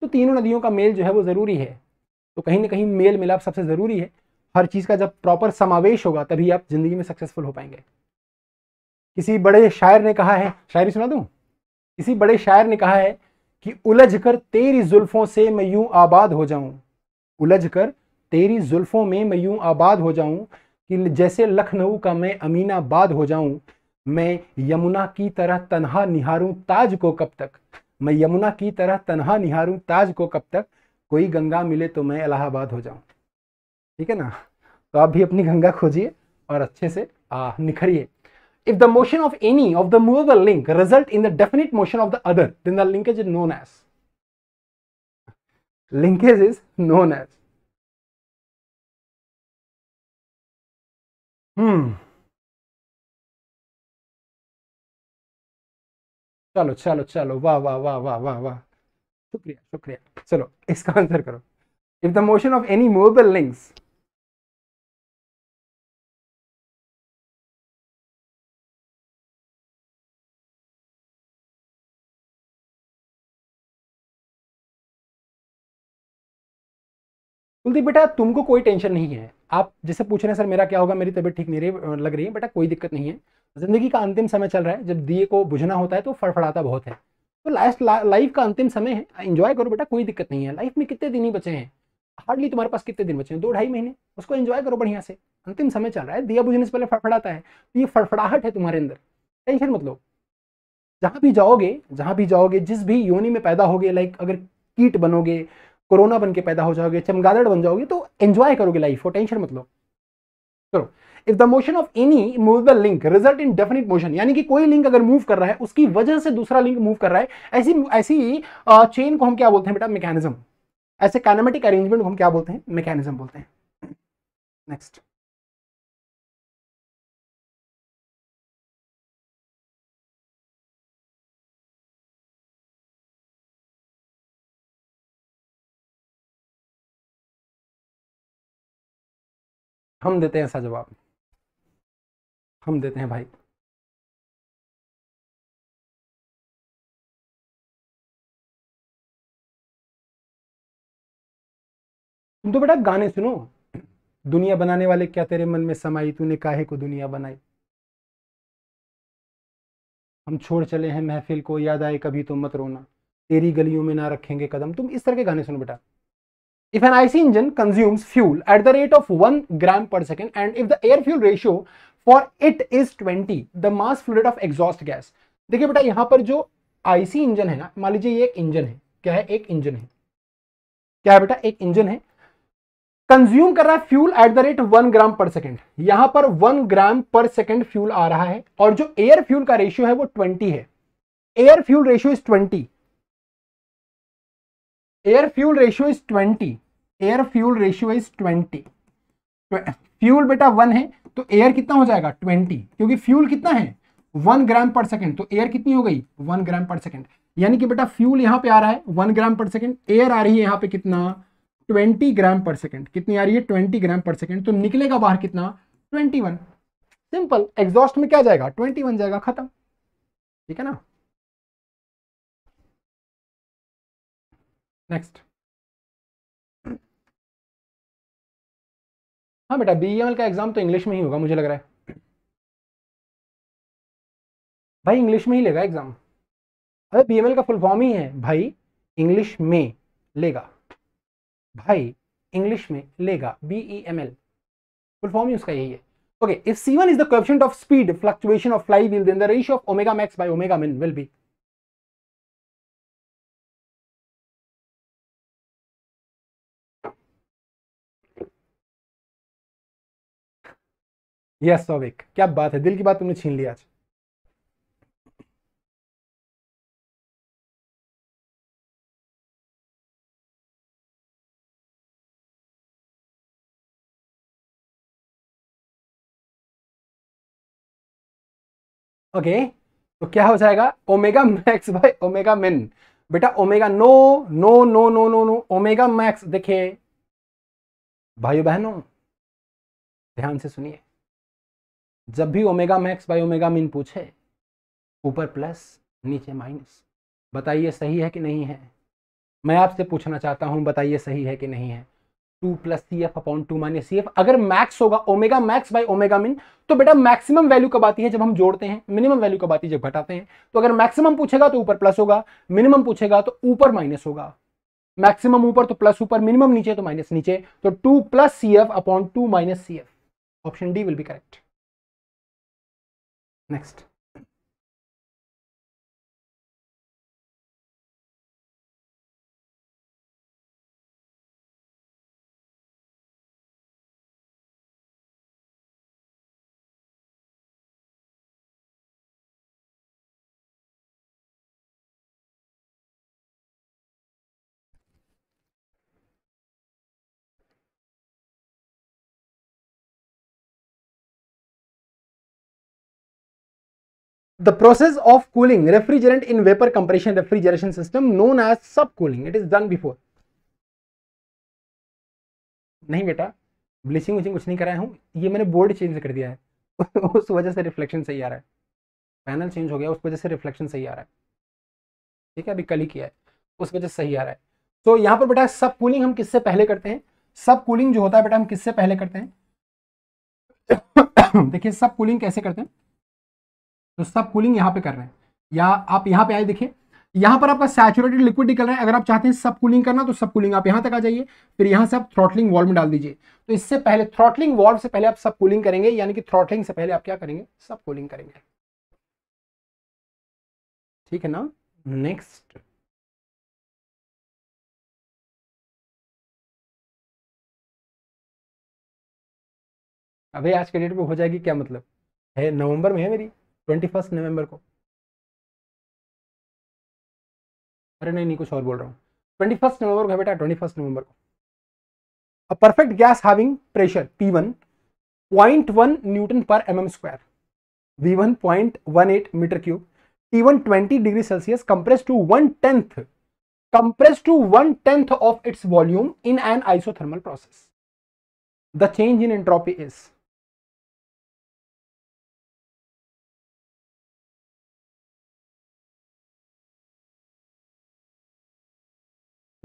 तो तीनों नदियों का मेल जो है वो ज़रूरी है तो कहीं ना कहीं मेल मिलाप सबसे ज़रूरी है हर चीज़ का जब प्रॉपर समावेश होगा तभी आप ज़िंदगी में सक्सेसफुल हो पाएंगे किसी बड़े शायर ने कहा है शायरी सुना दूँ किसी बड़े शायर ने कहा है कि उलझ कर तेरी जुल्फों से मैं यूं आबाद हो जाऊं उलझ कर तेरी जुल्फ़ों में मैं यूं आबाद हो जाऊं कि जैसे लखनऊ का मैं अमीनाबाद हो जाऊं मैं यमुना की तरह तनहा निहारूं ताज को कब तक मैं यमुना की तरह तनहा निहारूं ताज को कब तक कोई गंगा मिले तो मैं इलाहाबाद हो जाऊं ठीक है ना तो आप भी अपनी गंगा खोजिए और अच्छे से आ, निखरिए if the motion of any of the movable link result in the definite motion of the other then the linkage is known as linkage is known as hmm चलो चलो चलो वाह वाह वाह वाह वाह वाह शुक्रिया शुक्रिया चलो इसका आंसर करो if the motion of any movable links Kuldeep बेटा तुमको कोई टेंशन नहीं है आप जिसे पूछ रहे हैं सर मेरा क्या होगा मेरी तबीयत ठीक नहीं रही लग रही है बेटा कोई दिक्कत नहीं है ज़िंदगी का अंतिम समय चल रहा है जब दिए को बुझना होता है तो फड़फड़ाता बहुत है तो लास्ट लाइफ का अंतिम समय है एंजॉय करो बेटा कोई दिक्कत नहीं है लाइफ में कितने दिन ही बचे हैं हार्डली तुम्हारे पास कितने दिन बचे हैं दो ढाई महीने उसको एंजॉय करो बढ़िया से अंतिम समय चल रहा है दिया बुझने से पहले फड़फड़ाता है तो ये फड़फड़ाहट है तुम्हारे अंदर टेंशन मतलब जहां भी जाओगे जहाँ भी जाओगे जिस भी योनि में पैदा होगे लाइक अगर कीट बनोगे कोरोना बन के पैदा हो जाओगे चमगादड़ बन जाओगे तो एंजॉय करोगे लाइफ को टेंशन मतलब करो if the motion of any movable link result in definite motion यानी कि कोई लिंक अगर मूव कर रहा है उसकी वजह से दूसरा लिंक मूव कर रहा है ऐसी ऐसी चेन को हम क्या बोलते हैं बेटा मैकेनिज्म ऐसे काइनेमेटिक अरेंजमेंट को हम क्या बोलते हैं मैकेनिज्म बोलते हैं नेक्स्ट हम देते हैं ऐसा जवाब हम देते हैं भाई तुम तो बेटा गाने सुनो दुनिया बनाने वाले क्या तेरे मन में समाई तूने काहे को दुनिया बनाई हम छोड़ चले हैं महफिल को याद आए कभी तो मत रोना तेरी गलियों में ना रखेंगे कदम तुम इस तरह के गाने सुनो बेटा If an IC engine consumes fuel at the rate of 1 gram per second and if the air fuel ratio for it is 20, the mass fluid of exhaust gas. देखिए बेटा यहाँ पर जो आईसी इंजन है ना मान लीजिए ये एक इंजन है क्या है एक इंजन है क्या है बेटा एक इंजन है कंज्यूम कर रहा है fuel at the rate one gram per second यहां पर one gram per second fuel आ रहा है और जो एयर फ्यूल का रेशियो है वो ट्वेंटी है air fuel ratio is twenty air fuel ratio is twenty air fuel ratio is twenty fuel बेटा वन है तो एयर कितना हो जाएगा ट्वेंटी क्योंकि फ्यूल कितना है वन ग्राम पर सेकेंड तो एयर कितनी हो गई वन ग्राम पर सेकेंड यानी कि बेटा फ्यूल यहाँ पे आ रहा है one gram per second air आ रही है यहां पे कितना ट्वेंटी ग्राम पर सेकेंड कितनी आ रही है ट्वेंटी ग्राम पर सेकेंड तो निकलेगा बाहर कितना ट्वेंटी वन सिंपल एग्जॉस्ट में क्या जाएगा ट्वेंटी वन जाएगा खत्म ठीक है ना नेक्स्ट हाँ बेटा बी एम एल का एग्ज़ाम तो इंग्लिश में ही होगा मुझे लग रहा है भाई इंग्लिश में ही लेगा एग्ज़ाम अरे बी एम एल का फुल फॉर्म ही है भाई इंग्लिश में लेगा भाई इंग्लिश में लेगा B E M L full form ही उसका यही है okay if C one is the question of speed fluctuation of flywheel then the ratio of omega max by omega min will be yes Souvik क्या बात है दिल की बात तुमने छीन लिया आज ओके okay, तो क्या हो जाएगा omega max by omega min बेटा omega no no no no no no omega max देखे भाइयों बहनों ध्यान से सुनिए जब भी ओमेगा मैक्स बाई ओमेगा मिन पूछे ऊपर प्लस नीचे माइनस बताइए सही है कि नहीं है मैं आपसे पूछना चाहता हूं बताइए सही है कि नहीं है two plus C F upon two minus C F अगर मैक्स होगा omega max by omega min तो बेटा मैक्सिमम वैल्यू कब आती है जब हम जोड़ते हैं मिनिमम वैल्यू कब आती है जब घटाते हैं तो अगर मैक्सिमम पूछेगा तो ऊपर प्लस होगा मिनिमम पूछेगा तो ऊपर माइनस होगा मैक्सिमम ऊपर तो प्लस ऊपर मिनिमम नीचे तो माइनस नीचे तो two plus C F upon two minus C F option D will be correct next The process of cooling refrigerant in vapor compression refrigeration system known as subcooling. It is done before. नहीं बेटा bleaching व्लीचिंग कुछ नहीं कराया हूँ ये मैंने board change कर दिया है उस वजह से रिफ्लेक्शन सही आ रहा है पैनल चेंज हो गया उस वजह से रिफ्लेक्शन सही आ रहा है ठीक है अभी कल ही किया है उस वजह से सही आ रहा है तो यहां यहाँ पर बेटा सब कूलिंग हम किससे पहले करते हैं सब कूलिंग जो होता है बेटा हम किससे पहले करते हैं देखिए सब कूलिंग कैसे करते हैं तो सब कूलिंग यहाँ पे कर रहे हैं या आप यहाँ पे आए देखिए यहाँ पर आपका सैचुरेटेड लिक्विड निकल रहा है अगर आप चाहते हैं सब कूलिंग करना तो सब कूलिंग आप यहाँ तक आ जाइए फिर यहाँ से आप थ्रॉटलिंग वॉल्व में डाल दीजिए तो इससे पहले थ्रॉटलिंग वॉल्व से पहले आप सब कूलिंग करेंगे यानी कि थ्रॉटलिंग से पहले आप क्या करेंगे सब कूलिंग करेंगे ठीक है ना नेक्स्ट अभी आज के डेट में हो जाएगी क्या मतलब है नवंबर में है मेरी ट्वेंटी फर्स्ट नवम्बर को अरे नहीं नहीं कुछ और बोल रहा हूँ ट्वेंटी फर्स्ट नवंबर को बेटा ट्वेंटी फर्स्ट नवंबर को a perfect gas having pressure P one point one newton per M M square V one point one eight metre cube T one twenty degree Celsius compress to one tenth compress to one tenth of its volume in an isothermal process the change in entropy is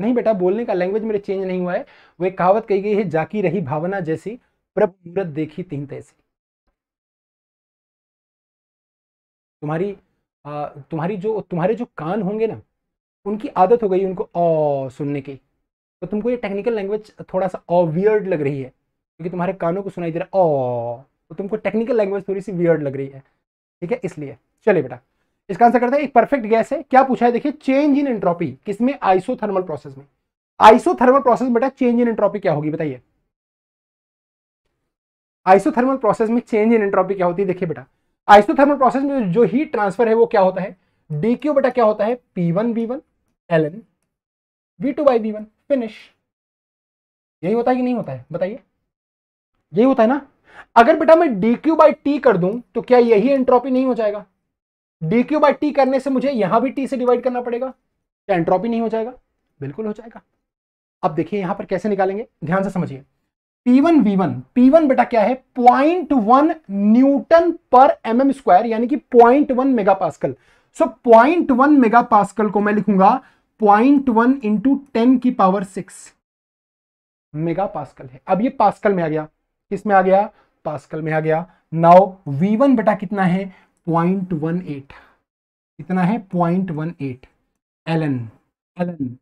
नहीं बेटा बोलने का language मेरे change नहीं हुआ है वो एक कहावत कही गई है जाकी रही भावना जैसी प्रभ मूर्त देखी तीन तैसी तुम्हारी आ, तुम्हारी जो तुम्हारे जो कान होंगे ना उनकी आदत हो गई उनको ओ सुनने की तो तुमको ये टेक्निकल लैंग्वेज थोड़ा सा अवियर्ड लग रही है क्योंकि तुम्हारे कानों को सुनाई दे रहा है ओ तो तुमको टेक्निकल लैंग्वेज थोड़ी सी वियर्ड लग रही है ठीक है इसलिए चलिए बेटा इसका आंसर करते हैं एक परफेक्ट गैस है क्या पूछा है देखिए चेंज इन एंट्रोपी किसमें आइसोथर्मल प्रोसेस में आइसोथर्मल प्रोसेस बेटा चेंज इन एंट्रोपी क्या होगी बताइए आइसोथर्मल प्रोसेस में चेंज इन एंट्रोपी क्या होती है देखिए बेटा आइसोथर्मल प्रोसेस में जो हीट ट्रांसफर है वो क्या होता है डी क्यू बेटा क्या होता है P one B one L N V two by B one finish यही होता है कि नहीं होता है बताइए यही होता है ना अगर बेटा मैं डी क्यू बाई टी कर दूं तो क्या यही एंट्रोपी नहीं हो जाएगा डी क्यू बाई टी करने से मुझे यहां भी टी से डिवाइड करना पड़ेगा क्या एंट्रोपी नहीं हो जाएगा बिल्कुल हो जाएगा अब देखिए यहां पर कैसे निकालेंगे ध्यान से समझिए P1 V1 P1 बेटा क्या है point one newton per M M square यानी कि point one mega pascal so point one mega pascal को मैं लिखूंगा पॉइंट वन इंटू टेन की पावर सिक्स मेगा पास्कल है अब ये पास्कल में आ गया किस में आ गया पास्कल में आ गया नाउ V1 बेटा कितना है पॉइंट वन एट कितना है point one eight L N L N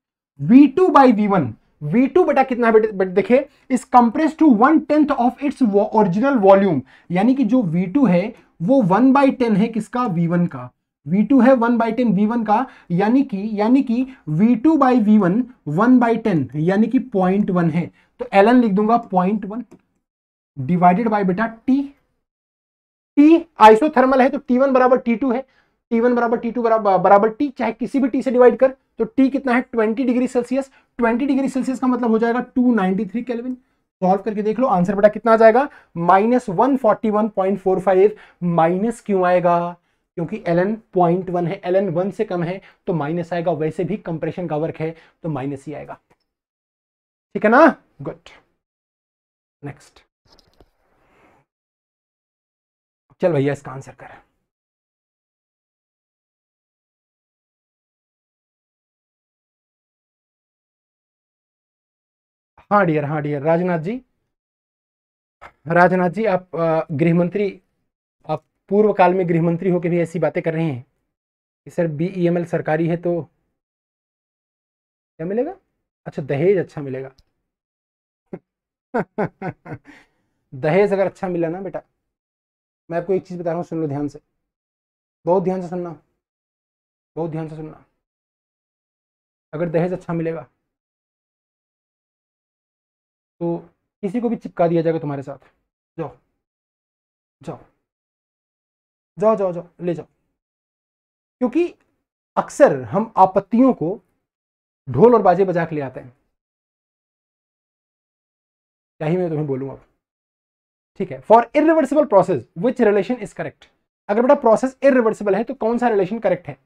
V two by V one V two बेटा कितना है बट देखे इस compress to one tenth of its original volume यानी कि जो वी टू है वो वन बाई टेन है किसका वी वन का V2 है वन बाई टेन वी का यानी कि यानी कि V2 two by V one one by ten यानी कि पॉइंट वन है तो एल लिख दूंगा पॉइंट वन डिवाइडेड बाई बेटा T टी आइसोथर्मल है तो टी वन बराबर टी टू है टी वन बराबर टी टू बराबर टी चाहे किसी भी टी से डिवाइड कर तो टी कितना है twenty degree Celsius twenty degree Celsius का मतलब हो जाएगा two ninety three kelvin solve करके देख लो आंसर बेटा कितना आ जाएगा minus one forty one point four five minus क्यों आएगा क्योंकि एल एन पॉइंट वन है एल एन वन से कम है तो माइनस आएगा वैसे भी कंप्रेशन का वर्क है तो माइनस ही आएगा ठीक है ना गुड नेक्स्ट चल भैया इसका आंसर कर हाँ डियर हाँ डियर राजनाथ जी राजनाथ जी आप गृह मंत्री आप पूर्व काल में गृह मंत्री होकर भी ऐसी बातें कर रहे हैं कि सर बीईएमएल e सरकारी है तो क्या मिलेगा अच्छा दहेज अच्छा मिलेगा दहेज अगर अच्छा मिला ना बेटा मैं आपको एक चीज़ बता रहा हूँ सुन लो ध्यान से बहुत ध्यान से सुनना बहुत ध्यान से सुनना अगर दहेज अच्छा मिलेगा तो किसी को भी चिपका दिया जाएगा तुम्हारे साथ जाओ जाओ जाओ जाओ जाओ ले जाओ क्योंकि अक्सर हम आपत्तियों को ढोल और बाजे बजा के ले आते हैं क्या ही मैं तुम्हें बोलूँ अब ठीक है for irreversible process which relation is correct अगर बेटा प्रोसेस इरिवर्सिबल है तो कौन सा रिलेशन करेक्ट है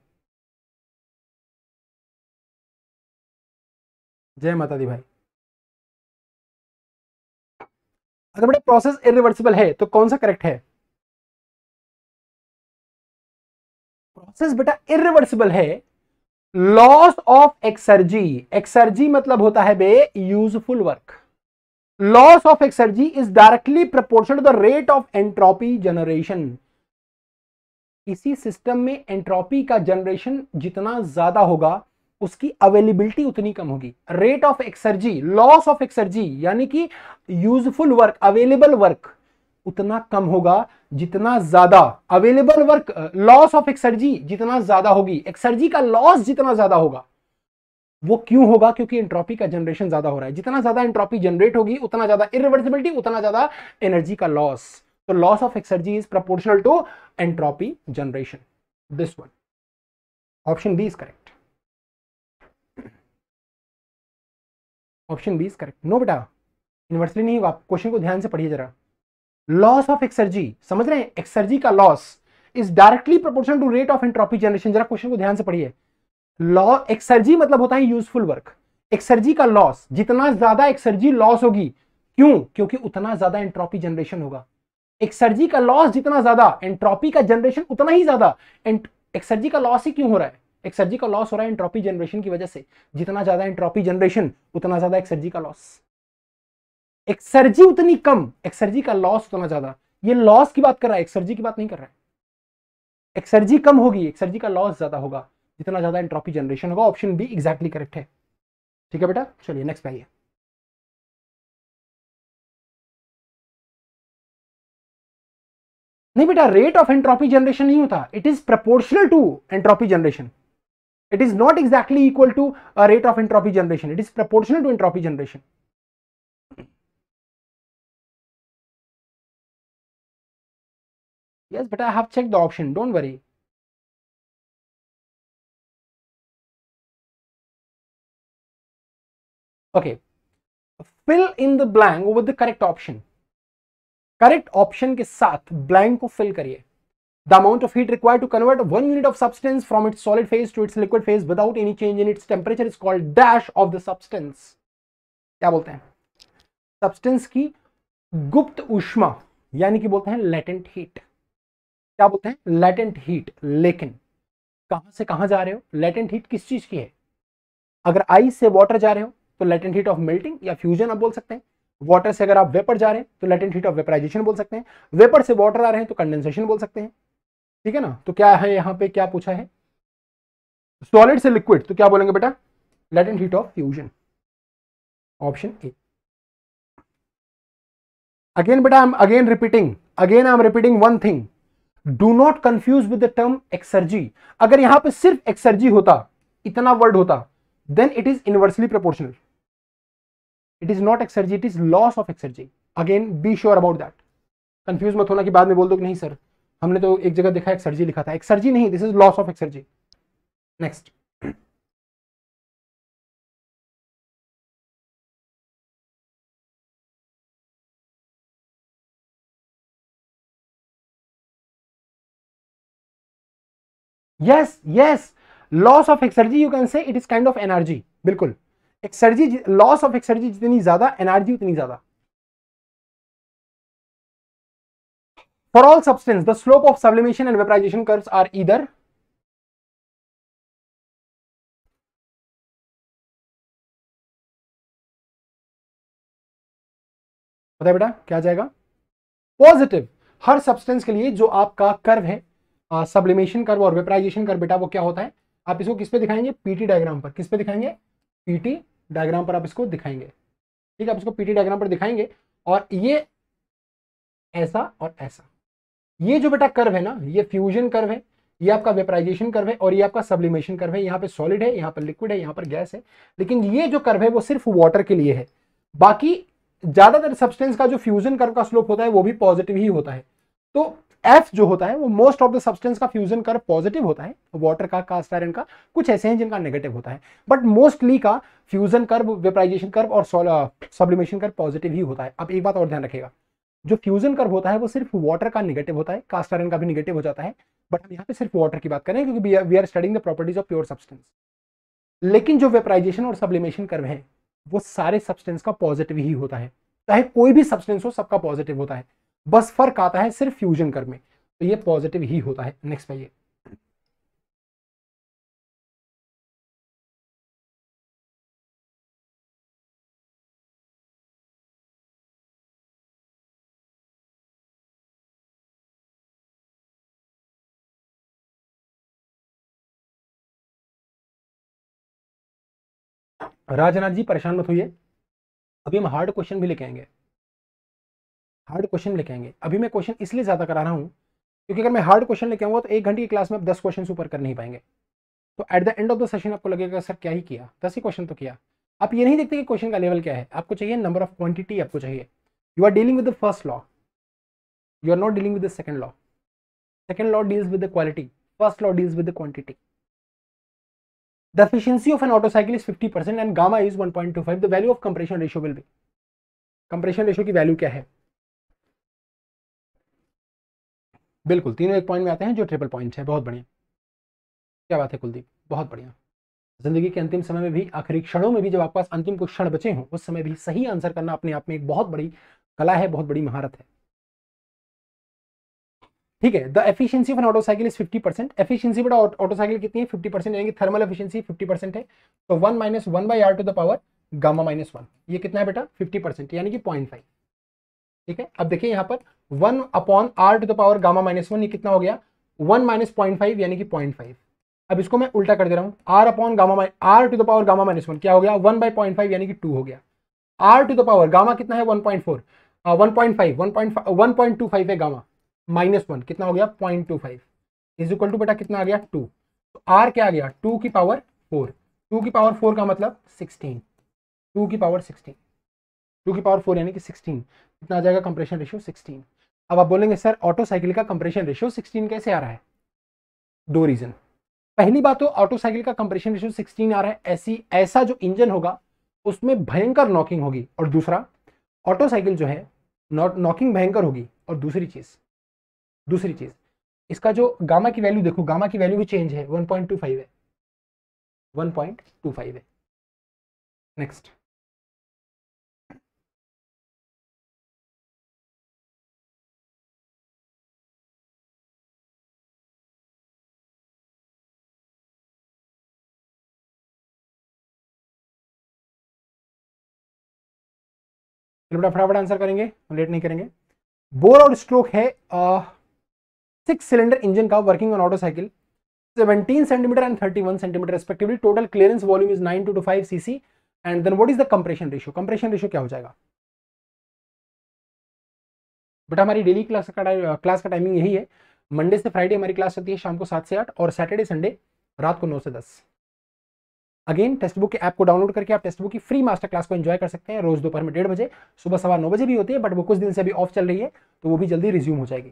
जय माता दी भाई अगर बेटा प्रोसेस इरिवर्सिबल है तो कौन सा करेक्ट है प्रोसेस बेटा इरिवर्सिबल है लॉस ऑफ एक्सर्जी एक्सर्जी मतलब होता है बे useful work loss of exergy is directly proportion to the rate of entropy इसी सिस्टम में एंट्रोपी का जनरेशन जितना ज्यादा होगा उसकी अवेलेबिलिटी उतनी कम होगी rate of exergy loss of exergy यानी कि यूजफुल वर्क अवेलेबल वर्क उतना कम होगा जितना ज्यादा available work loss of exergy जितना ज्यादा होगी एक्सर्जी का लॉस जितना ज्यादा होगा वो क्यों होगा क्योंकि एंट्रॉपी का जनरेशन ज्यादा हो रहा है जितना ज्यादा एंट्रॉपी जनरेट होगी उतना ज्यादा इरिवर्सिबिलिटी उतना ज्यादा एनर्जी का लॉस तो loss of exergy is proportional to entropy generation this one option B is correct option B is correct no बेटा यूनिवर्सली नहीं आप क्वेश्चन को ध्यान से पढ़िए जरा लॉस ऑफ एक्सर्जी समझ रहे हैं एक्सर्जी का loss is directly proportional to rate of entropy generation जरा क्वेश्चन को ध्यान से पढ़िए लॉ एक्सर्जी मतलब होता है यूजफुल वर्क एक्सर्जी का लॉस जितना ज्यादा एक्सर्जी लॉस होगी क्यों क्योंकि उतना ज्यादा एंट्रोपी जनरेशन होगा एक्सर्जी का लॉस जितना ज्यादा एंट्रोपी का जनरेशन उतना ही ज्यादा एक्सर्जी का लॉस ही क्यों हो रहा है एक्सर्जी का लॉस हो रहा है एंट्रोपी जनरेशन की वजह से जितना ज्यादा एंट्रोपी जनरेशन उतना ज्यादा एक्सर्जी का लॉस एक्सर्जी उतनी कम एक्सर्जी का लॉस उतना ज्यादा ये लॉस की बात कर रहा है एक्सर्जी की बात नहीं कर रहा है एक्सर्जी कम होगी एक्सर्जी का लॉस ज्यादा होगा जितना ज़्यादा एंट्रॉपी जनरेशन होगा ऑप्शन बी एग्जैक्टली करेक्ट है ठीक है बेटा चलिए नेक्स्ट पे आइए नहीं बेटा रेट ऑफ एंट्रॉपी जनरेशन नहीं होता it is proportional to entropy generation it is not exactly equal to rate of entropy generation it is proportional to entropy generation yes बेटा I have check the option don't worry okay fill in the blank with the correct option correct option के साथ blank को fill करिए the amount of heat required to convert one unit of substance from its solid phase to its liquid phase without any change in its temperature is called dash of the substance क्या बोलते हैं substance की गुप्त उष्मा यानी कि बोलते हैं लेटेंट हीट क्या बोलते हैं लेटेंट हीट लेकिन कहां से कहां जा रहे हो लेटेंट हीट किस चीज की है अगर आइस से वाटर जा रहे हो तो लेटेंट हीट ऑफ मेल्टिंग या फ्यूजन आप बोल सकते हैं वाटर से अगर आप वेपर जा रहे हैं तो लेटेंट हीट ऑफ वेपराइजेशन बोल सकते हैं वेपर से वाटर आ रहे हैं तो कंडेंसेशन बोल सकते हैं ठीक है ना तो क्या है यहां पे क्या पूछा है सॉलिड से लिक्विड तो क्या बोलेंगे बेटा latent heat of fusion option A again बेटा I am again repeating again I am repeating one thing do not confuse with the term exergy अगर यहां पर सिर्फ एक्सर्जी होता इतना वर्ड होता then it is inversely proportional it is not exergy it is loss of exergy again be sure about that confuse मत होना कि बाद में बोल दो कि नहीं सर हमने तो एक जगह देखा एक्सर्जी लिखा था एक्सर्जी नहीं this is loss of exergy next yes yes loss of exergy you can say it is kind of energy बिल्कुल एक्सर्जी लॉस ऑफ एक्सर्जी जितनी ज्यादा एनर्जी उतनी ज्यादा for all substance the slope of sublimation and vaporization curves are इधर बताए बेटा क्या जाएगा पॉजिटिव हर सब्सटेंस के लिए जो आपका कर्व है सब्लिमेशन कर्व और वेपराइजेशन कर्व बेटा वो क्या होता है आप इसको किस पे दिखाएंगे पीटी डायग्राम पर किस पे दिखाएंगे पीटी डायग्राम पर आप इसको दिखाएंगे ठीक है आप इसको पीटी डायग्राम पर दिखाएंगे और ये ऐसा और ऐसा ये जो बेटा कर्व है ना ये फ्यूजन कर्व है ये आपका वेपराइजेशन कर्व है और ये आपका सब्लिमेशन कर्व है यहाँ पे सॉलिड है यहाँ पर लिक्विड है यहाँ पर गैस है लेकिन ये जो कर्व है वो सिर्फ वाटर के लिए है बाकी ज्यादातर सब्सटेंस का जो फ्यूजन कर्व का स्लोप होता है वो भी पॉजिटिव ही होता है तो एफ जो होता है वो मोस्ट ऑफ द सब्सटेंस का फ्यूजन कर पॉजिटिव होता है वाटर का कास्ट आयरन का कुछ ऐसे हैं जिनका नेगेटिव होता है बट मोस्टली का फ्यूजन कर वेपराइजेशन कर और सब्लिमेशन कर पॉजिटिव ही होता है अब एक बात और ध्यान रखेगा जो फ्यूजन कर होता है वो सिर्फ वाटर का निगेटिव होता है कास्ट आयरन का भी निगेटिव हो जाता है बट हम यहाँ पे सिर्फ वाटर की बात करें क्योंकि we are studying the properties of pure substance लेकिन जो वेपराइजेशन और सब्लिमेशन कर्व है वो सारे सब्सटेंस का पॉजिटिव ही होता है चाहे कोई भी सब्सटेंस हो सबका पॉजिटिव होता है बस फर्क आता है सिर्फ फ्यूजन कर में तो ये पॉजिटिव ही होता है नेक्स्ट पाइए राजनाथ जी परेशान मत होइए अभी हम हार्ड क्वेश्चन भी लेके आएंगे हार्ड क्वेश्चन लेके आएंगे अभी मैं क्वेश्चन इसलिए ज़्यादा करा रहा हूँ क्योंकि अगर मैं हार्ड क्वेश्चन लेके आऊंगा तो एक घंटे की क्लास में आप दस क्वेश्चन ऊपर कर नहीं पाएंगे तो at the end of the session आपको लगेगा सर क्या ही किया दस ही क्वेश्चन तो किया आप ये नहीं देखते कि क्वेश्चन का लेवल क्या है आपको चाहिए नंबर ऑफ क्वांटिटी आपको चाहिए you are dealing with the first law you are not dealing with the second law second law deals with the quality first law deals with the quantity the efficiency of an auto cycle is 50% and gamma is 1.25 the value of compression ratio will be compression ratio की value क्या है बिल्कुल तीनों एक point में आते हैं जो ट्रिपल पॉइंट है बहुत बढ़िया क्या बात है कुलदीप बहुत बढ़िया जिंदगी के अंतिम समय में भी आखिरी क्षणों में भी जब आपके पास अंतिम कुछ क्षण बचे हों उस समय भी सही आंसर करना अपने आप में एक बहुत बड़ी कला है बहुत बड़ी महारत है ठीक है the efficiency of an otto cycle is 50 percent efficiency but otto cycle कितनी है 50 परसेंट यानी थर्मल एफिशियंसी 50 परसेंट है तो one minus one by r to the power gamma minus one ये कितना है बेटा 50 परसेंट यानी कि पॉइंट फाइव ठीक है अब देखिए यहाँ पर one upon r to the power gamma minus one ये कितना हो गया वन माइनस पॉइंट फाइव यानी कि पॉइंट फाइव अब इसको मैं उल्टा कर दे रहा हूँ r upon gamma r to the power gamma minus one क्या हो गया वन बाई पॉइंट फाइव यानी कि टू हो गया r to the power gamma कितना है one point four one point five one point one point two five है गामा माइनस वन कितना हो गया point two five is equal to बेटा कितना आ गया टू तो आर क्या आ गया टू की पावर फोर टू की पावर फोर का मतलब सिक्सटीन टू की पावर सिक्सटीन टू की पावर फोर यानी कि सिक्सटीन कितना आ जाएगा कंप्रेशन रेशियो सिक्सटीन अब आप बोलेंगे सर ऑटो साइकिल का कंप्रेशन रेशियो 16 कैसे आ रहा है दो रीजन पहली बात तो ऑटो साइकिल का कंप्रेशन रेशियो 16 आ रहा है ऐसी ऐसा जो इंजन होगा उसमें भयंकर नॉकिंग होगी और दूसरा ऑटो साइकिल जो है नॉकिंग भयंकर होगी और दूसरी चीज दूसरी चीज इसका जो गामा की वैल्यू देखो गामा की वैल्यू भी चेंज है 1.25 है फाइव है नेक्स्ट चलो बेटा फटाफट आंसर करेंगे लेट नहीं करेंगे बोर और स्ट्रोक है सिक्स सिलेंडर इंजन का working on otto cycle 17 centimetre and 31 centimetre respectively total clearance volume is two two 9225 CC and then what is the compression ratio compression ratio क्या हो जाएगा बेटा हमारी डेली क्लास का class का timing यही है मंडे से फ्राइडे हमारी क्लास चलती है शाम को सात से आठ और सैटरडे संडे रात को नौ से दस अगेन टेस्ट बुक के ऐप को डाउनलोड करके आप टेस्ट बुक की फ्री मास्टर क्लास को एंजॉय कर सकते हैं रोज दोपहर में डेढ़ बजे सुबह सवा नौ बजे भी होती है बट वो कुछ दिन से अभी ऑफ चल रही है तो वो भी जल्दी रिज्यूम हो जाएगी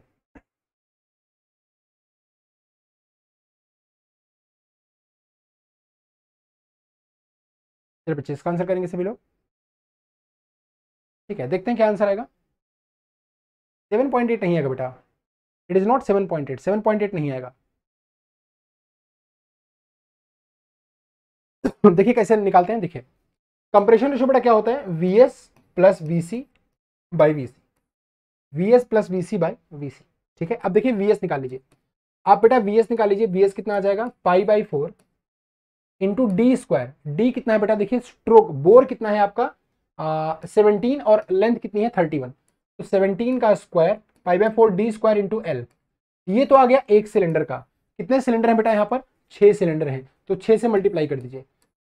चलिए बच्चे इसका आंसर करेंगे सभी लोग ठीक है देखते हैं क्या आंसर आएगा सेवन पॉइंट एट नहीं आएगा बेटा it is not seven point eight seven point eight नहीं आएगा देखिए कैसे निकालते हैं देखिए कंप्रेशन रेशो बेटा क्या होता है V S plus V C by V C V S plus V C by V C ठीक है अब देखिए वी एस निकाल लीजिए आप बेटा वी एस निकाल लीजिए वी एस कितना आ जाएगा pi by four into D square D कितना है बेटा देखिए स्ट्रोक बोर कितना है आपका सेवनटीन और लेंथ कितनी है थर्टी वन तो सेवनटीन का square pi by four D square into L ये तो आ गया एक सिलेंडर का कितने सिलेंडर है बेटा यहाँ पर छः सिलेंडर हैं तो छः से मल्टीप्लाई कर दीजिए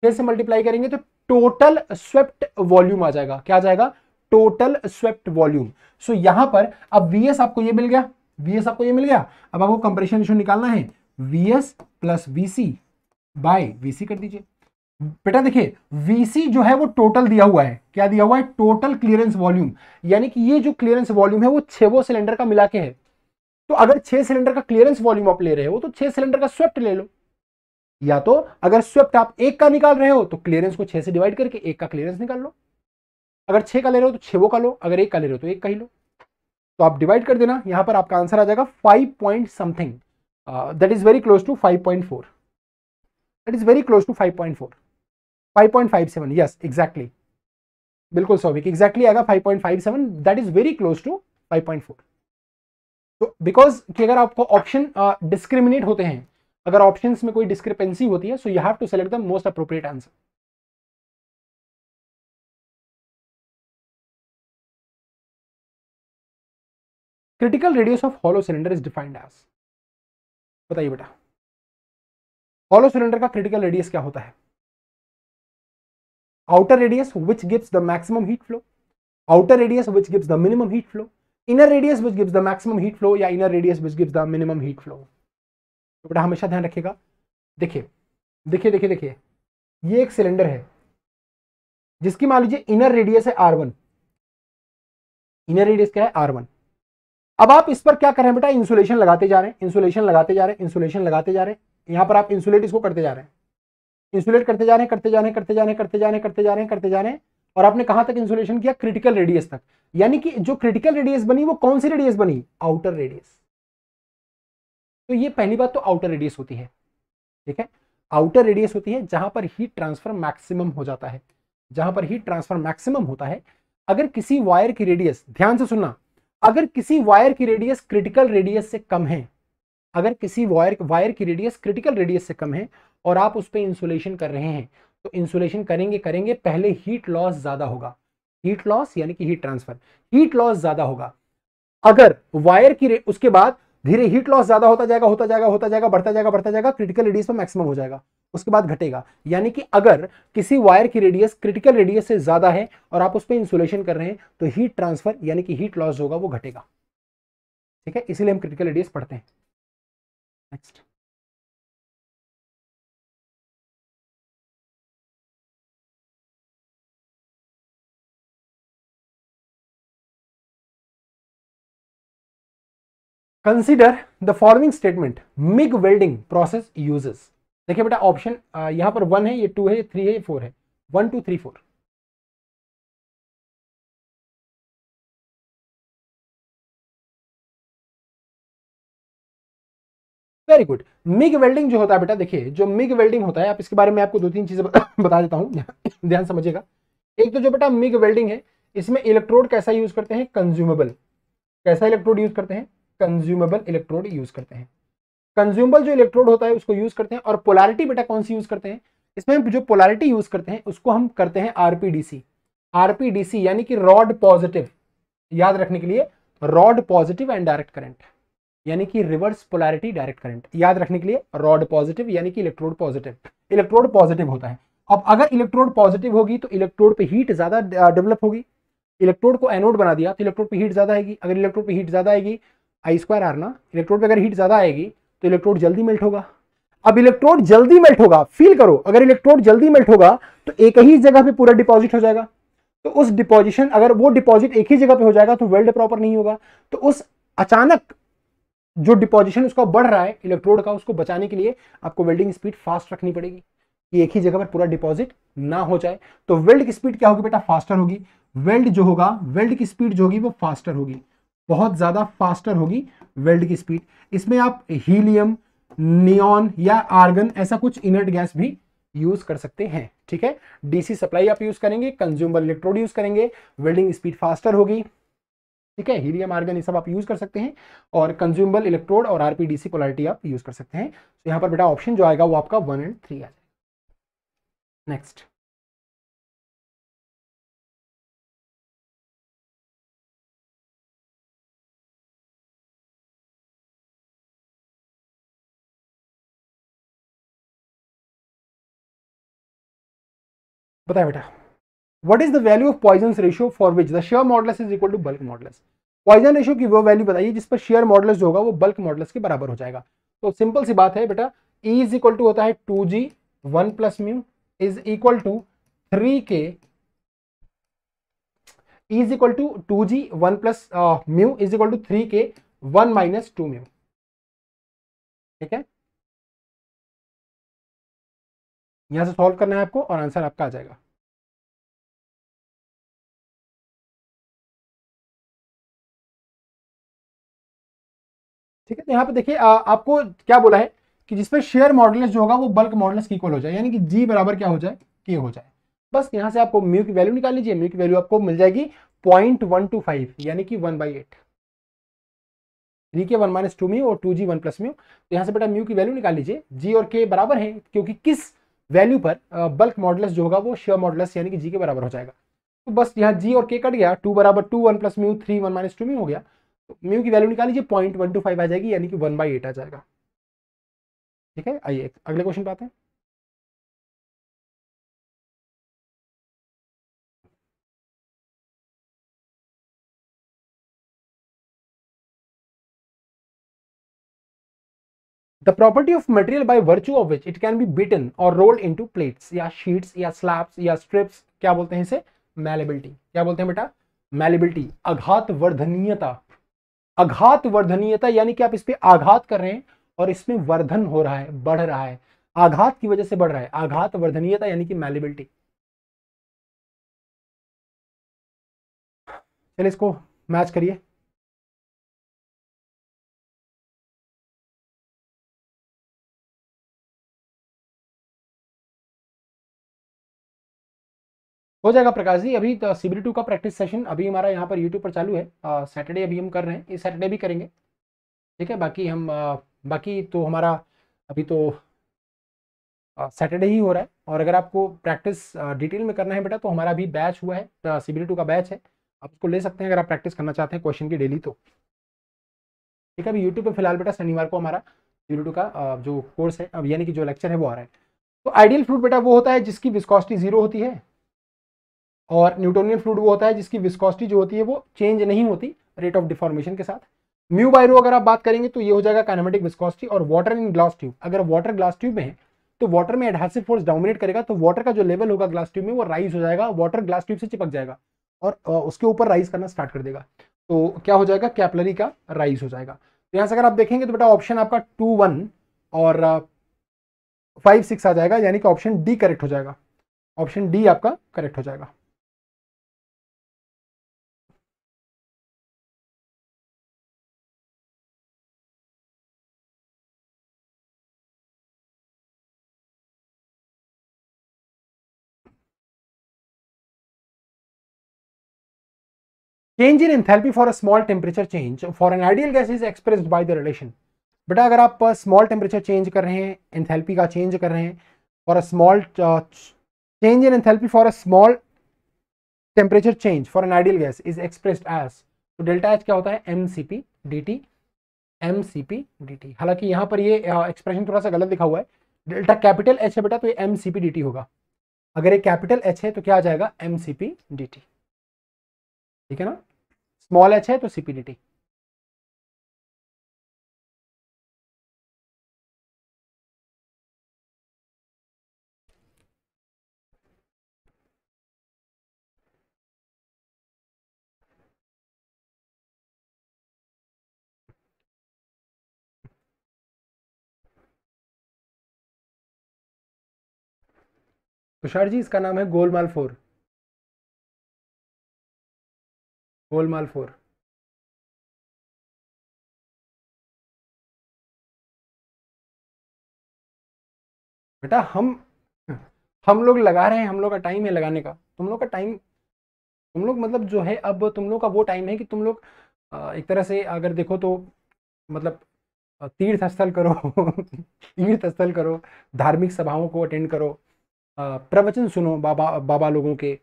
से मल्टीप्लाई करेंगे तो टोटल स्वेप्ट वॉल्यूम आ जाएगा क्या आ जाएगा टोटल स्वेप्ट वॉल्यूम सो यहां पर अब वीएस आपको ये मिल गया वीएस आपको ये मिल गया अब आपको कंप्रेशन रेशो निकालना है VS plus VC by VC कर दीजिए बेटा देखिए वीसी जो है वो टोटल दिया हुआ है क्या दिया हुआ है टोटल क्लियरेंस वॉल्यूम यानी कि ये जो क्लियरेंस वॉल्यूम है वो छेवो सिलेंडर का मिला के है तो अगर छह सिलेंडर का क्लियरेंस वॉल्यूम आप ले रहे हो तो छह सिलेंडर का स्वेप्ट ले लो या तो अगर स्वेप्ट आप एक का निकाल रहे हो तो क्लियरेंस को छह से डिवाइड करके एक का क्लियरेंस निकाल लो अगर छह का ले रहे हो तो वो का लो अगर एक का ले रहे हो तो एक का ही लो तो आप डिवाइड कर देना यहां पर आपका आंसर आ जाएगा five point something that is very close to five point four that is very close to five point four five point five seven yes exactly बिल्कुल सौभिक एग्जैक्टली आएगा five point five seven that is very close to five point four तो because कि अगर आपको option discriminate uh, होते हैं अगर option में कोई डिस्क्रिपेंसी होती है so you have to select the most appropriate answer critical radius of hollow cylinder is defined as बताइए बेटा हॉलो सिलेंडर का क्रिटिकल रेडियस क्या होता है outer radius which gives the maximum heat flow outer radius which gives the minimum heat flow inner radius which gives the maximum heat flow या inner radius which gives the minimum heat flow तो बेटा हमेशा ध्यान रखिएगा देखिए देखिए देखिए देखिए ये एक सिलेंडर है जिसकी मान लीजिए इनर रेडियस है आर वन इनर रेडियस क्या है आर वन अब आप इस पर क्या कर रहे हैं बेटा इंसुलेशन लगाते जा रहे हैं इंसुलेशन लगाते जा रहे हैं इंसुलेशन लगाते जा रहे हैं यहां पर आप इंसुलेट इसको करते जा रहे हैं इंसुलेट करते जा रहे हैं करते जा रहे हैं करते जा रहे हैं करते जा रहे हैं करते जा रहे हैं करते जा रहे हैं और आपने कहा तक इंसुलेशन किया क्रिटिकल रेडियस तक यानी कि जो क्रिटिकल रेडियस बनी वो कौन सी रेडियस बनी आउटर रेडियस तो ये पहली बात तो आउटर रेडियस होती है ठीक है आउटर रेडियस होती है जहां पर हीट ट्रांसफर मैक्सिमम हो जाता है जहां पर हीट ट्रांसफर मैक्सिमम होता है अगर किसी वायर की रेडियस ध्यान से सुनना अगर किसी वायर की रेडियस क्रिटिकल रेडियस से कम है अगर किसी वायर वायर की रेडियस क्रिटिकल रेडियस से कम है और आप उस पर इंसुलेशन कर रहे हैं तो इंसुलेशन करेंगे करेंगे पहले हीट लॉस ज़्यादा होगा हीट लॉस यानी कि हीट ट्रांसफर हीट लॉस ज़्यादा होगा अगर वायर की उसके बाद धीरे हीट लॉस ज्यादा होता जाएगा होता जाएगा होता जाएगा बढ़ता जाएगा बढ़ता जाएगा क्रिटिकल रेडियस में मैक्सिमम हो जाएगा उसके बाद घटेगा यानी कि अगर किसी वायर की रेडियस क्रिटिकल रेडियस से ज्यादा है और आप उस पर इंसुलेशन कर रहे हैं तो हीट ट्रांसफर यानी कि हीट लॉस होगा वो घटेगा ठीक है इसीलिए हम क्रिटिकल रेडियस पढ़ते हैं next consider the following statement MIG welding process uses देखिए बेटा ऑप्शन यहां पर वन है ये टू है ये थ्री है ये फोर है one two three four very good MIG welding जो होता है बेटा देखिए जो मिग वेल्डिंग होता है आप इसके बारे में आपको दो तीन चीजें बता देता हूं ध्यान समझिएगा एक तो जो बेटा मिग वेल्डिंग है इसमें इलेक्ट्रोड कैसा यूज करते हैं कंज्यूमेबल कैसा इलेक्ट्रोड यूज करते हैं कंज्यूमेबल इलेक्ट्रोड यूज करते हैं कंज्यूमेबल जो इलेक्ट्रोड होता है उसको यूज करते हैं और पोलैरिटी बेटा कौन सी यूज करते हैं इसमें जो पोलैरिटी यूज करते हैं उसको हम करते हैं आरपीडीसी आरपीडीसी यानी कि रॉड पॉजिटिव याद रखने के लिए rod positive and direct current यानी कि रिवर्स पोलैरिटी डायरेक्ट करंट याद रखने के लिए रॉड पॉजिटिव यानी कि इलेक्ट्रोड पॉजिटिव इलेक्ट्रोड पॉजिटिव होता है अब अगर इलेक्ट्रोड पॉजिटिव होगी तो इलेक्ट्रोड पे हीट ज्यादा डेवलप होगी इलेक्ट्रोड को एनोड बना दिया तो इलेक्ट्रोड पे हीट ज्यादा आएगी अगर इलेक्ट्रोड पे हीट ज्यादा आएगी आई स्क्वायर आर ना इलेक्ट्रोड पर अगर हीट ज़्यादा आएगी तो इलेक्ट्रोड जल्दी मेल्ट होगा अब इलेक्ट्रोड जल्दी मेल्ट होगा फील करो अगर इलेक्ट्रोड जल्दी मेल्ट होगा तो एक ही जगह पे पूरा डिपॉजिट हो जाएगा तो उस डिपॉजिशन अगर वो डिपॉजिट एक ही जगह पे हो जाएगा तो वेल्ड प्रॉपर नहीं होगा तो उस अचानक जो डिपॉजिशन उसका बढ़ रहा है इलेक्ट्रोड का उसको बचाने के लिए आपको वेल्डिंग स्पीड फास्ट रखनी पड़ेगी कि एक ही जगह पर पूरा डिपॉजिट ना हो जाए तो वेल्ड की स्पीड क्या होगी बेटा फास्टर होगी वेल्ड जो होगा वेल्ड की स्पीड जो होगी वो फास्टर होगी बहुत ज़्यादा फास्टर होगी वेल्ड की स्पीड इसमें आप हीलियम नियॉन या आर्गन ऐसा कुछ इनर्ट गैस भी यूज कर सकते हैं ठीक है डीसी सप्लाई आप यूज करेंगे कंज्यूमर इलेक्ट्रोड यूज करेंगे वेल्डिंग स्पीड फास्टर होगी ठीक है हीलियम आर्गन ये सब आप यूज कर सकते हैं और कंज्यूमर इलेक्ट्रोड और आरपीडीसी पोलरिटी आप यूज कर सकते हैं तो यहाँ पर बेटा ऑप्शन जो आएगा वो आपका वन एंड थ्री आ जाएगा नेक्स्ट बताए बेटा what is the value of Poisson ratio for which the shear modulus is equal to bulk modulus Poisson ratio की वो वैल्यू बताइए जिस पर शेयर मॉडलस जो होगा वो बल्क मॉडलस के बराबर हो जाएगा तो सिंपल सी बात है बेटा E इज इक्वल टू होता है two G one plus mu is equal to three K is equal to two G one plus mu is equal to three K one minus two mu ठीक है यहां से solve करना है आपको और आंसर आपका आ जाएगा ठीक है तो यहां पे देखिए आपको क्या बोला है कि जिसमें शेयर मॉडल जो होगा वो बल्क मॉडल्स इक्वल हो जाए यानी कि जी बराबर क्या हो जाए के हो जाए बस यहाँ से आपको म्यू की वैल्यू निकाल लीजिए म्यू की वैल्यू आपको मिल जाएगी पॉइंट वन टू फाइव यानी कि one by eight three K one minus two mu और two G one plus mu तो यहां से बेटा म्यू की वैल्यू निकाल लीजिए जी और के बराबर है क्योंकि किस वैल्यू पर बल्क मॉडल्स जो होगा वो शेयर मॉडल्स यानी कि जी के बराबर हो जाएगा तो बस यहाँ जी और के कट गया टू बराबर two one plus mu three one minus two mu हो गया तो म्यू की वैल्यू निकाल लीजिए पॉइंट वन टू फाइव आ जाएगी यानी कि वन बाई एट आ जाएगा ठीक है आइए अगले क्वेश्चन पे आते हैं The property of material by virtue of which it can be beaten or rolled into plates या शीट्स या स्लैब्स या स्ट्रिप्स क्या बोलते हैं इसे मैलेबिलिटी क्या बोलते हैं बेटा मैलेबिलिटी आघात वर्धनीयता आघात वर्धनीयता यानी कि आप इस पर आघात कर रहे हैं और इसमें वर्धन हो रहा है बढ़ रहा है आघात की वजह से बढ़ रहा है आघात वर्धनीयता यानी कि मैलेबिलिटी चलिए इसको मैच करिए हो जाएगा प्रकाश जी अभी तो सीबी टू का प्रैक्टिस सेशन अभी हमारा यहाँ पर यूट्यूब पर चालू है सैटरडे अभी हम कर रहे हैं ये सैटरडे भी करेंगे ठीक है बाकी हम आ, बाकी तो हमारा अभी तो सैटरडे ही हो रहा है और अगर आपको प्रैक्टिस डिटेल में करना है बेटा तो हमारा अभी बैच हुआ है सीबीडी टू का बैच है आप उसको ले सकते हैं अगर आप प्रैक्टिस करना चाहते हैं क्वेश्चन की डेली तो ठीक है अभी यूट्यूब पर फिलहाल बेटा शनिवार को हमारा सीबी टू का जो कोर्स है अब यानी कि जो लेक्चर है वो आ रहा है तो आइडियल फ्रूट बेटा वो होता है जिसकी विस्कॉस्टी जीरो होती है और न्यूटोनियन फ्लूड वो होता है जिसकी विस्कॉसिटी जो होती है वो चेंज नहीं होती रेट ऑफ डिफॉर्मेशन के साथ म्यू बायरो अगर आप बात करेंगे तो ये हो जाएगा कैनमेटिक विस्कॉसिटी और वाटर इन ग्लास ट्यूब अगर वाटर ग्लास ट्यूब में है तो वाटर में एडहेसिव फोर्स डोमिनेट करेगा तो वाटर का जो लेवल होगा ग्लास ट्यूब में वो राइज हो जाएगा वाटर ग्लास ट्यूब से चिपक जाएगा और उसके ऊपर राइज करना स्टार्ट कर देगा तो क्या हो जाएगा कैपलरी का राइज हो जाएगा तो यहाँ से अगर आप देखेंगे तो बेटा ऑप्शन आपका टू वन और फाइव सिक्स आ जाएगा यानी कि ऑप्शन डी करेक्ट हो जाएगा ऑप्शन डी आपका करेक्ट हो जाएगा change in enthalpy for a small temperature change for an ideal gas is expressed by the relation बेटा अगर आप स्मॉल टेम्परेचर चेंज कर रहे हैं एंथैल्पी का चेंज कर रहे हैं for a small change in enthalpy for a small temperature change for an ideal gas is expressed as तो डेल्टा एच क्या होता है M C P D T M C P D T हालांकि यहाँ पर ये एक्सप्रेशन थोड़ा सा गलत दिखा हुआ है डेल्टा कैपिटल एच है बेटा तो ये M C P D T होगा अगर ये कैपिटल एच है तो क्या आ जाएगा M C P D T ठीक है ना स्मॉल एच है तो सीपीडीटी तुषार जी इसका नाम है गोलमाल फोर गोलमाल फोर बेटा हम हम लोग लगा रहे हैं हम लोग का टाइम है लगाने का तुम लोग का टाइम तुम लोग मतलब जो है अब तुम लोग का वो टाइम है कि तुम लोग एक तरह से अगर देखो तो मतलब तीर्थ स्थल करो तीर्थ स्थल करो धार्मिक सभाओं को अटेंड करो प्रवचन सुनो बाबा बाबा लोगों के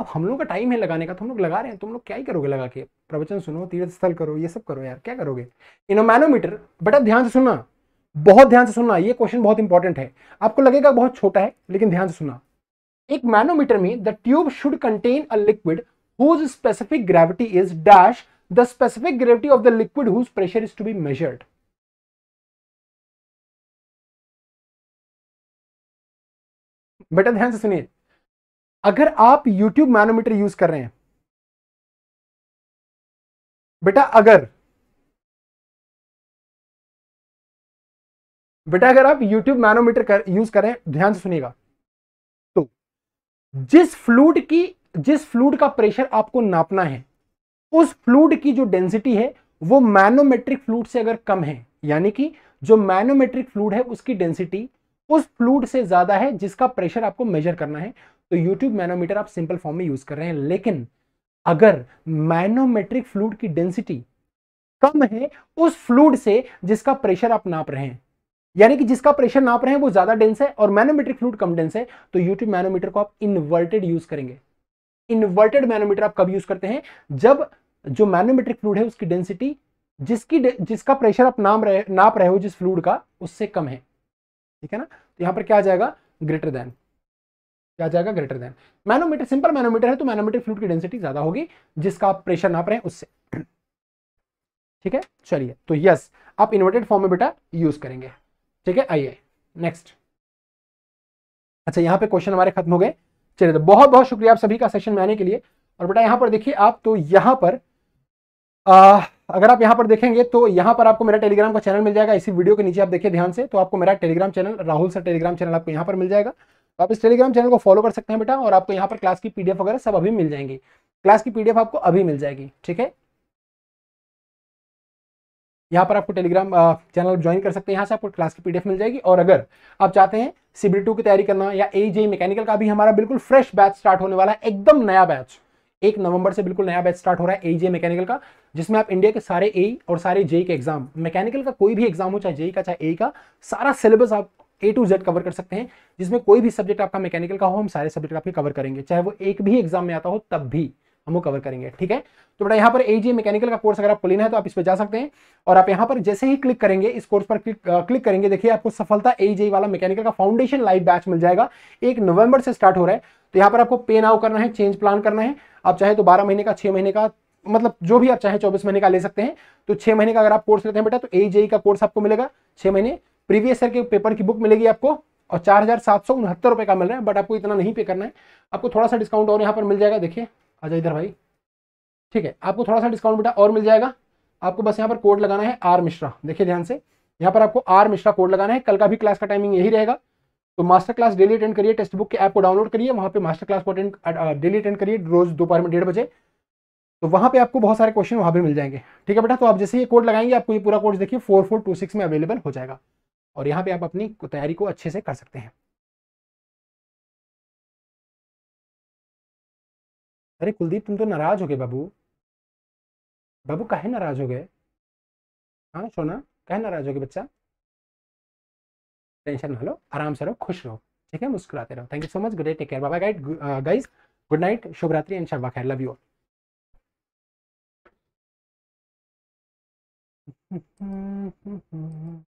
अब हम लोग का टाइम है लगाने का तो हम लोग लगा रहे हैं तुम तो लोग क्या ही करोगे लगा के प्रवचन सुनो तीर्थ स्थल करो ये सब करो यार क्या करोगे इनोमैनोमीटर बट अब ध्यान से सुनना बहुत ध्यान से सुनना ये क्वेश्चन बहुत इंपॉर्टेंट है आपको लगेगा बहुत छोटा है लेकिन ध्यान से सुनना एक मैनोमीटर में the tube should contain a liquid whose specific gravity is dash the specific gravity of the liquid whose pressure is to be measured बेटा ध्यान से सुनिए अगर आप यूट्यूब मैनोमीटर यूज कर रहे हैं बेटा अगर बेटा अगर आप यूट्यूब मैनोमीटर कर, यूज करें ध्यान से सुनिएगा तो जिस फ्लूड की जिस फ्लूड का प्रेशर आपको नापना है उस फ्लूड की जो डेंसिटी है वो मैनोमेट्रिक फ्लूड से अगर कम है यानी कि जो मैनोमेट्रिक फ्लूड है उसकी डेंसिटी उस फ्लूड से ज्यादा है जिसका प्रेशर आपको मेजर करना है तो यूट्यूब मैनोमीटर आप सिंपल फॉर्म में यूज कर रहे हैं लेकिन अगर मैनोमेट्रिक फ्लूड की डेंसिटी कम है उस फ्लूड से जिसका प्रेशर आप नाप रहे हैं यानी कि जिसका प्रेशर नाप रहे हैं वो ज्यादा डेंस है और मैनोमेट्रिक फ्लूड कम डेंस है तो यूट्यूब मैनोमीटर को आप इन्वर्टेड यूज करेंगे इन्वर्टेड मैनोमीटर आप कब यूज करते हैं जब जो मैनोमेट्रिक फ्लूड है उसकी डेंसिटी जिसकी जिसका प्रेशर आप नाम रहे नाप रहे हो जिस फ्लूड का उससे कम है ठीक है ना तो यहां पर क्या आ जाएगा ग्रेटर देन क्या जाएगा greater than manometer simple manometer है तो मैनोमीटर फ्लूड की डेंसिटी ज्यादा होगी जिसका आप प्रेशर नाप रहे हैं उससे ठीक है चलिए तो यस आप इन्वर्टेड फॉर्म में बेटा यूज करेंगे ठीक है आइए नेक्स्ट अच्छा यहाँ पे क्वेश्चन हमारे खत्म हो गए चलिए तो बहुत बहुत शुक्रिया आप सभी का सेशन में आने के लिए और बेटा यहाँ पर देखिए आप तो यहाँ पर आ, अगर आप यहाँ पर देखेंगे तो यहाँ पर आपको मेरा टेलीग्राम का चैनल मिल जाएगा इसी वीडियो के नीचे आप देखिए ध्यान से तो आपको मेरा Telegram channel Rahul sir Telegram channel आपको यहाँ पर मिल जाएगा आप इस टेलीग्राम चैनल को फॉलो कर सकते हैं बेटा और आपको यहाँ पर क्लास की पीडीएफ वगैरह सब अभी मिल जाएंगी क्लास की पीडीएफ आपको अभी मिल जाएगी ठीक है यहाँ पर आपको टेलीग्राम चैनल ज्वाइन कर सकते हैं यहाँ से आपको क्लास की पीडीएफ मिल जाएगी और अगर आप चाहते हैं सीबी टू की तैयारी करना या ए जे मैकेनिकल का भी हमारा बिल्कुल फ्रेश बैच स्टार्ट होने वाला है एकदम नया बैच एक नवंबर से बिल्कुल नया बैच स्टार्ट हो रहा है ए जे मैकेनिकल का जिसमें आप इंडिया के सारे ए और सारे जेई के एग्जाम मैकेनिकल का कोई भी एग्जाम हो चाहे जेई का चाहे ए का सारा सिलेबस आप ए टू जेड कवर कर सकते हैं जिसमें कोई भी सब्जेक्ट आपका मैकेनिकल का हो हम सारे सब्जेक्ट आपके कवर करेंगे चाहे वो एक भी एग्जाम में आता हो तब भी हम वो कवर करेंगे ठीक है तो बड़ा यहाँ पर ए जी मैकेनिकल का कोर्स अगर आपको लेना है तो आप इस पर जा सकते हैं और आप यहाँ पर जैसे ही क्लिक करेंगे इस कोर्स पर क्लिक आ, क्लिक करेंगे देखिए आपको सफलता ए जी वाला मैकेनिकल का फाउंडेशन लाइव बैच मिल जाएगा एक नवंबर से स्टार्ट हो रहा है तो यहाँ पर आपको पे नाउ करना है चेंज प्लान करना है आप चाहे तो बारह महीने का छह महीने का मतलब जो भी आप चाहे चौबीस महीने का ले सकते हैं तो छह महीने का अगर आप कोर्स लेते हैं बेटा तो ए का कोर्स आपको मिलेगा छह महीने प्रीवियस ईयर के पेपर की बुक मिलेगी आपको और चार हज़ार सात सौ उनहत्तर रुपए का मिल रहा है बट आपको इतना नहीं पे करना है आपको थोड़ा सा डिस्काउंट और यहाँ पर मिल जाएगा देखिए आ जाए इधर भाई ठीक है आपको थोड़ा सा डिस्काउंट बेटा और मिल जाएगा आपको बस यहाँ पर कोड लगाना है आर मिश्रा देखिए ध्यान से यहाँ पर आपको आर मिश्रा कोड लगाना है कल का भी क्लास का टाइमिंग यही रहेगा तो मास्टर क्लास डेली अटेंड करिए टेक्स्ट बुक के ऐप को डाउनलोड करिए वहाँ पे मास्टर क्लास को अटेंड डेली अटेंड करिए रोज दोपहर में डेढ़ बजे तो वहाँ पे आपको बहुत सारे क्वेश्चन वहाँ पे मिल जाएंगे ठीक है बेटा तो आप जैसे ये कोड लगाएंगे आपको ये पूरा कोर्स देखिए फोर फोर टू सिक्स में अवेलेबल हो जाएगा और यहाँ पे आप अपनी तैयारी को अच्छे से कर सकते हैं अरे कुलदीप तुम तो नाराज हो गए बाबू बाबू कहे नाराज हो गए हाँ सोना कहे नाराज हो गए बच्चा टेंशन ना लो आराम से रहो खुश रहो ठीक है मुस्कुराते रहो thank you so much good take care बाबा गाइड गाइज गुड नाइट शुभ रात्रि एंड शब्बा खैर लव यू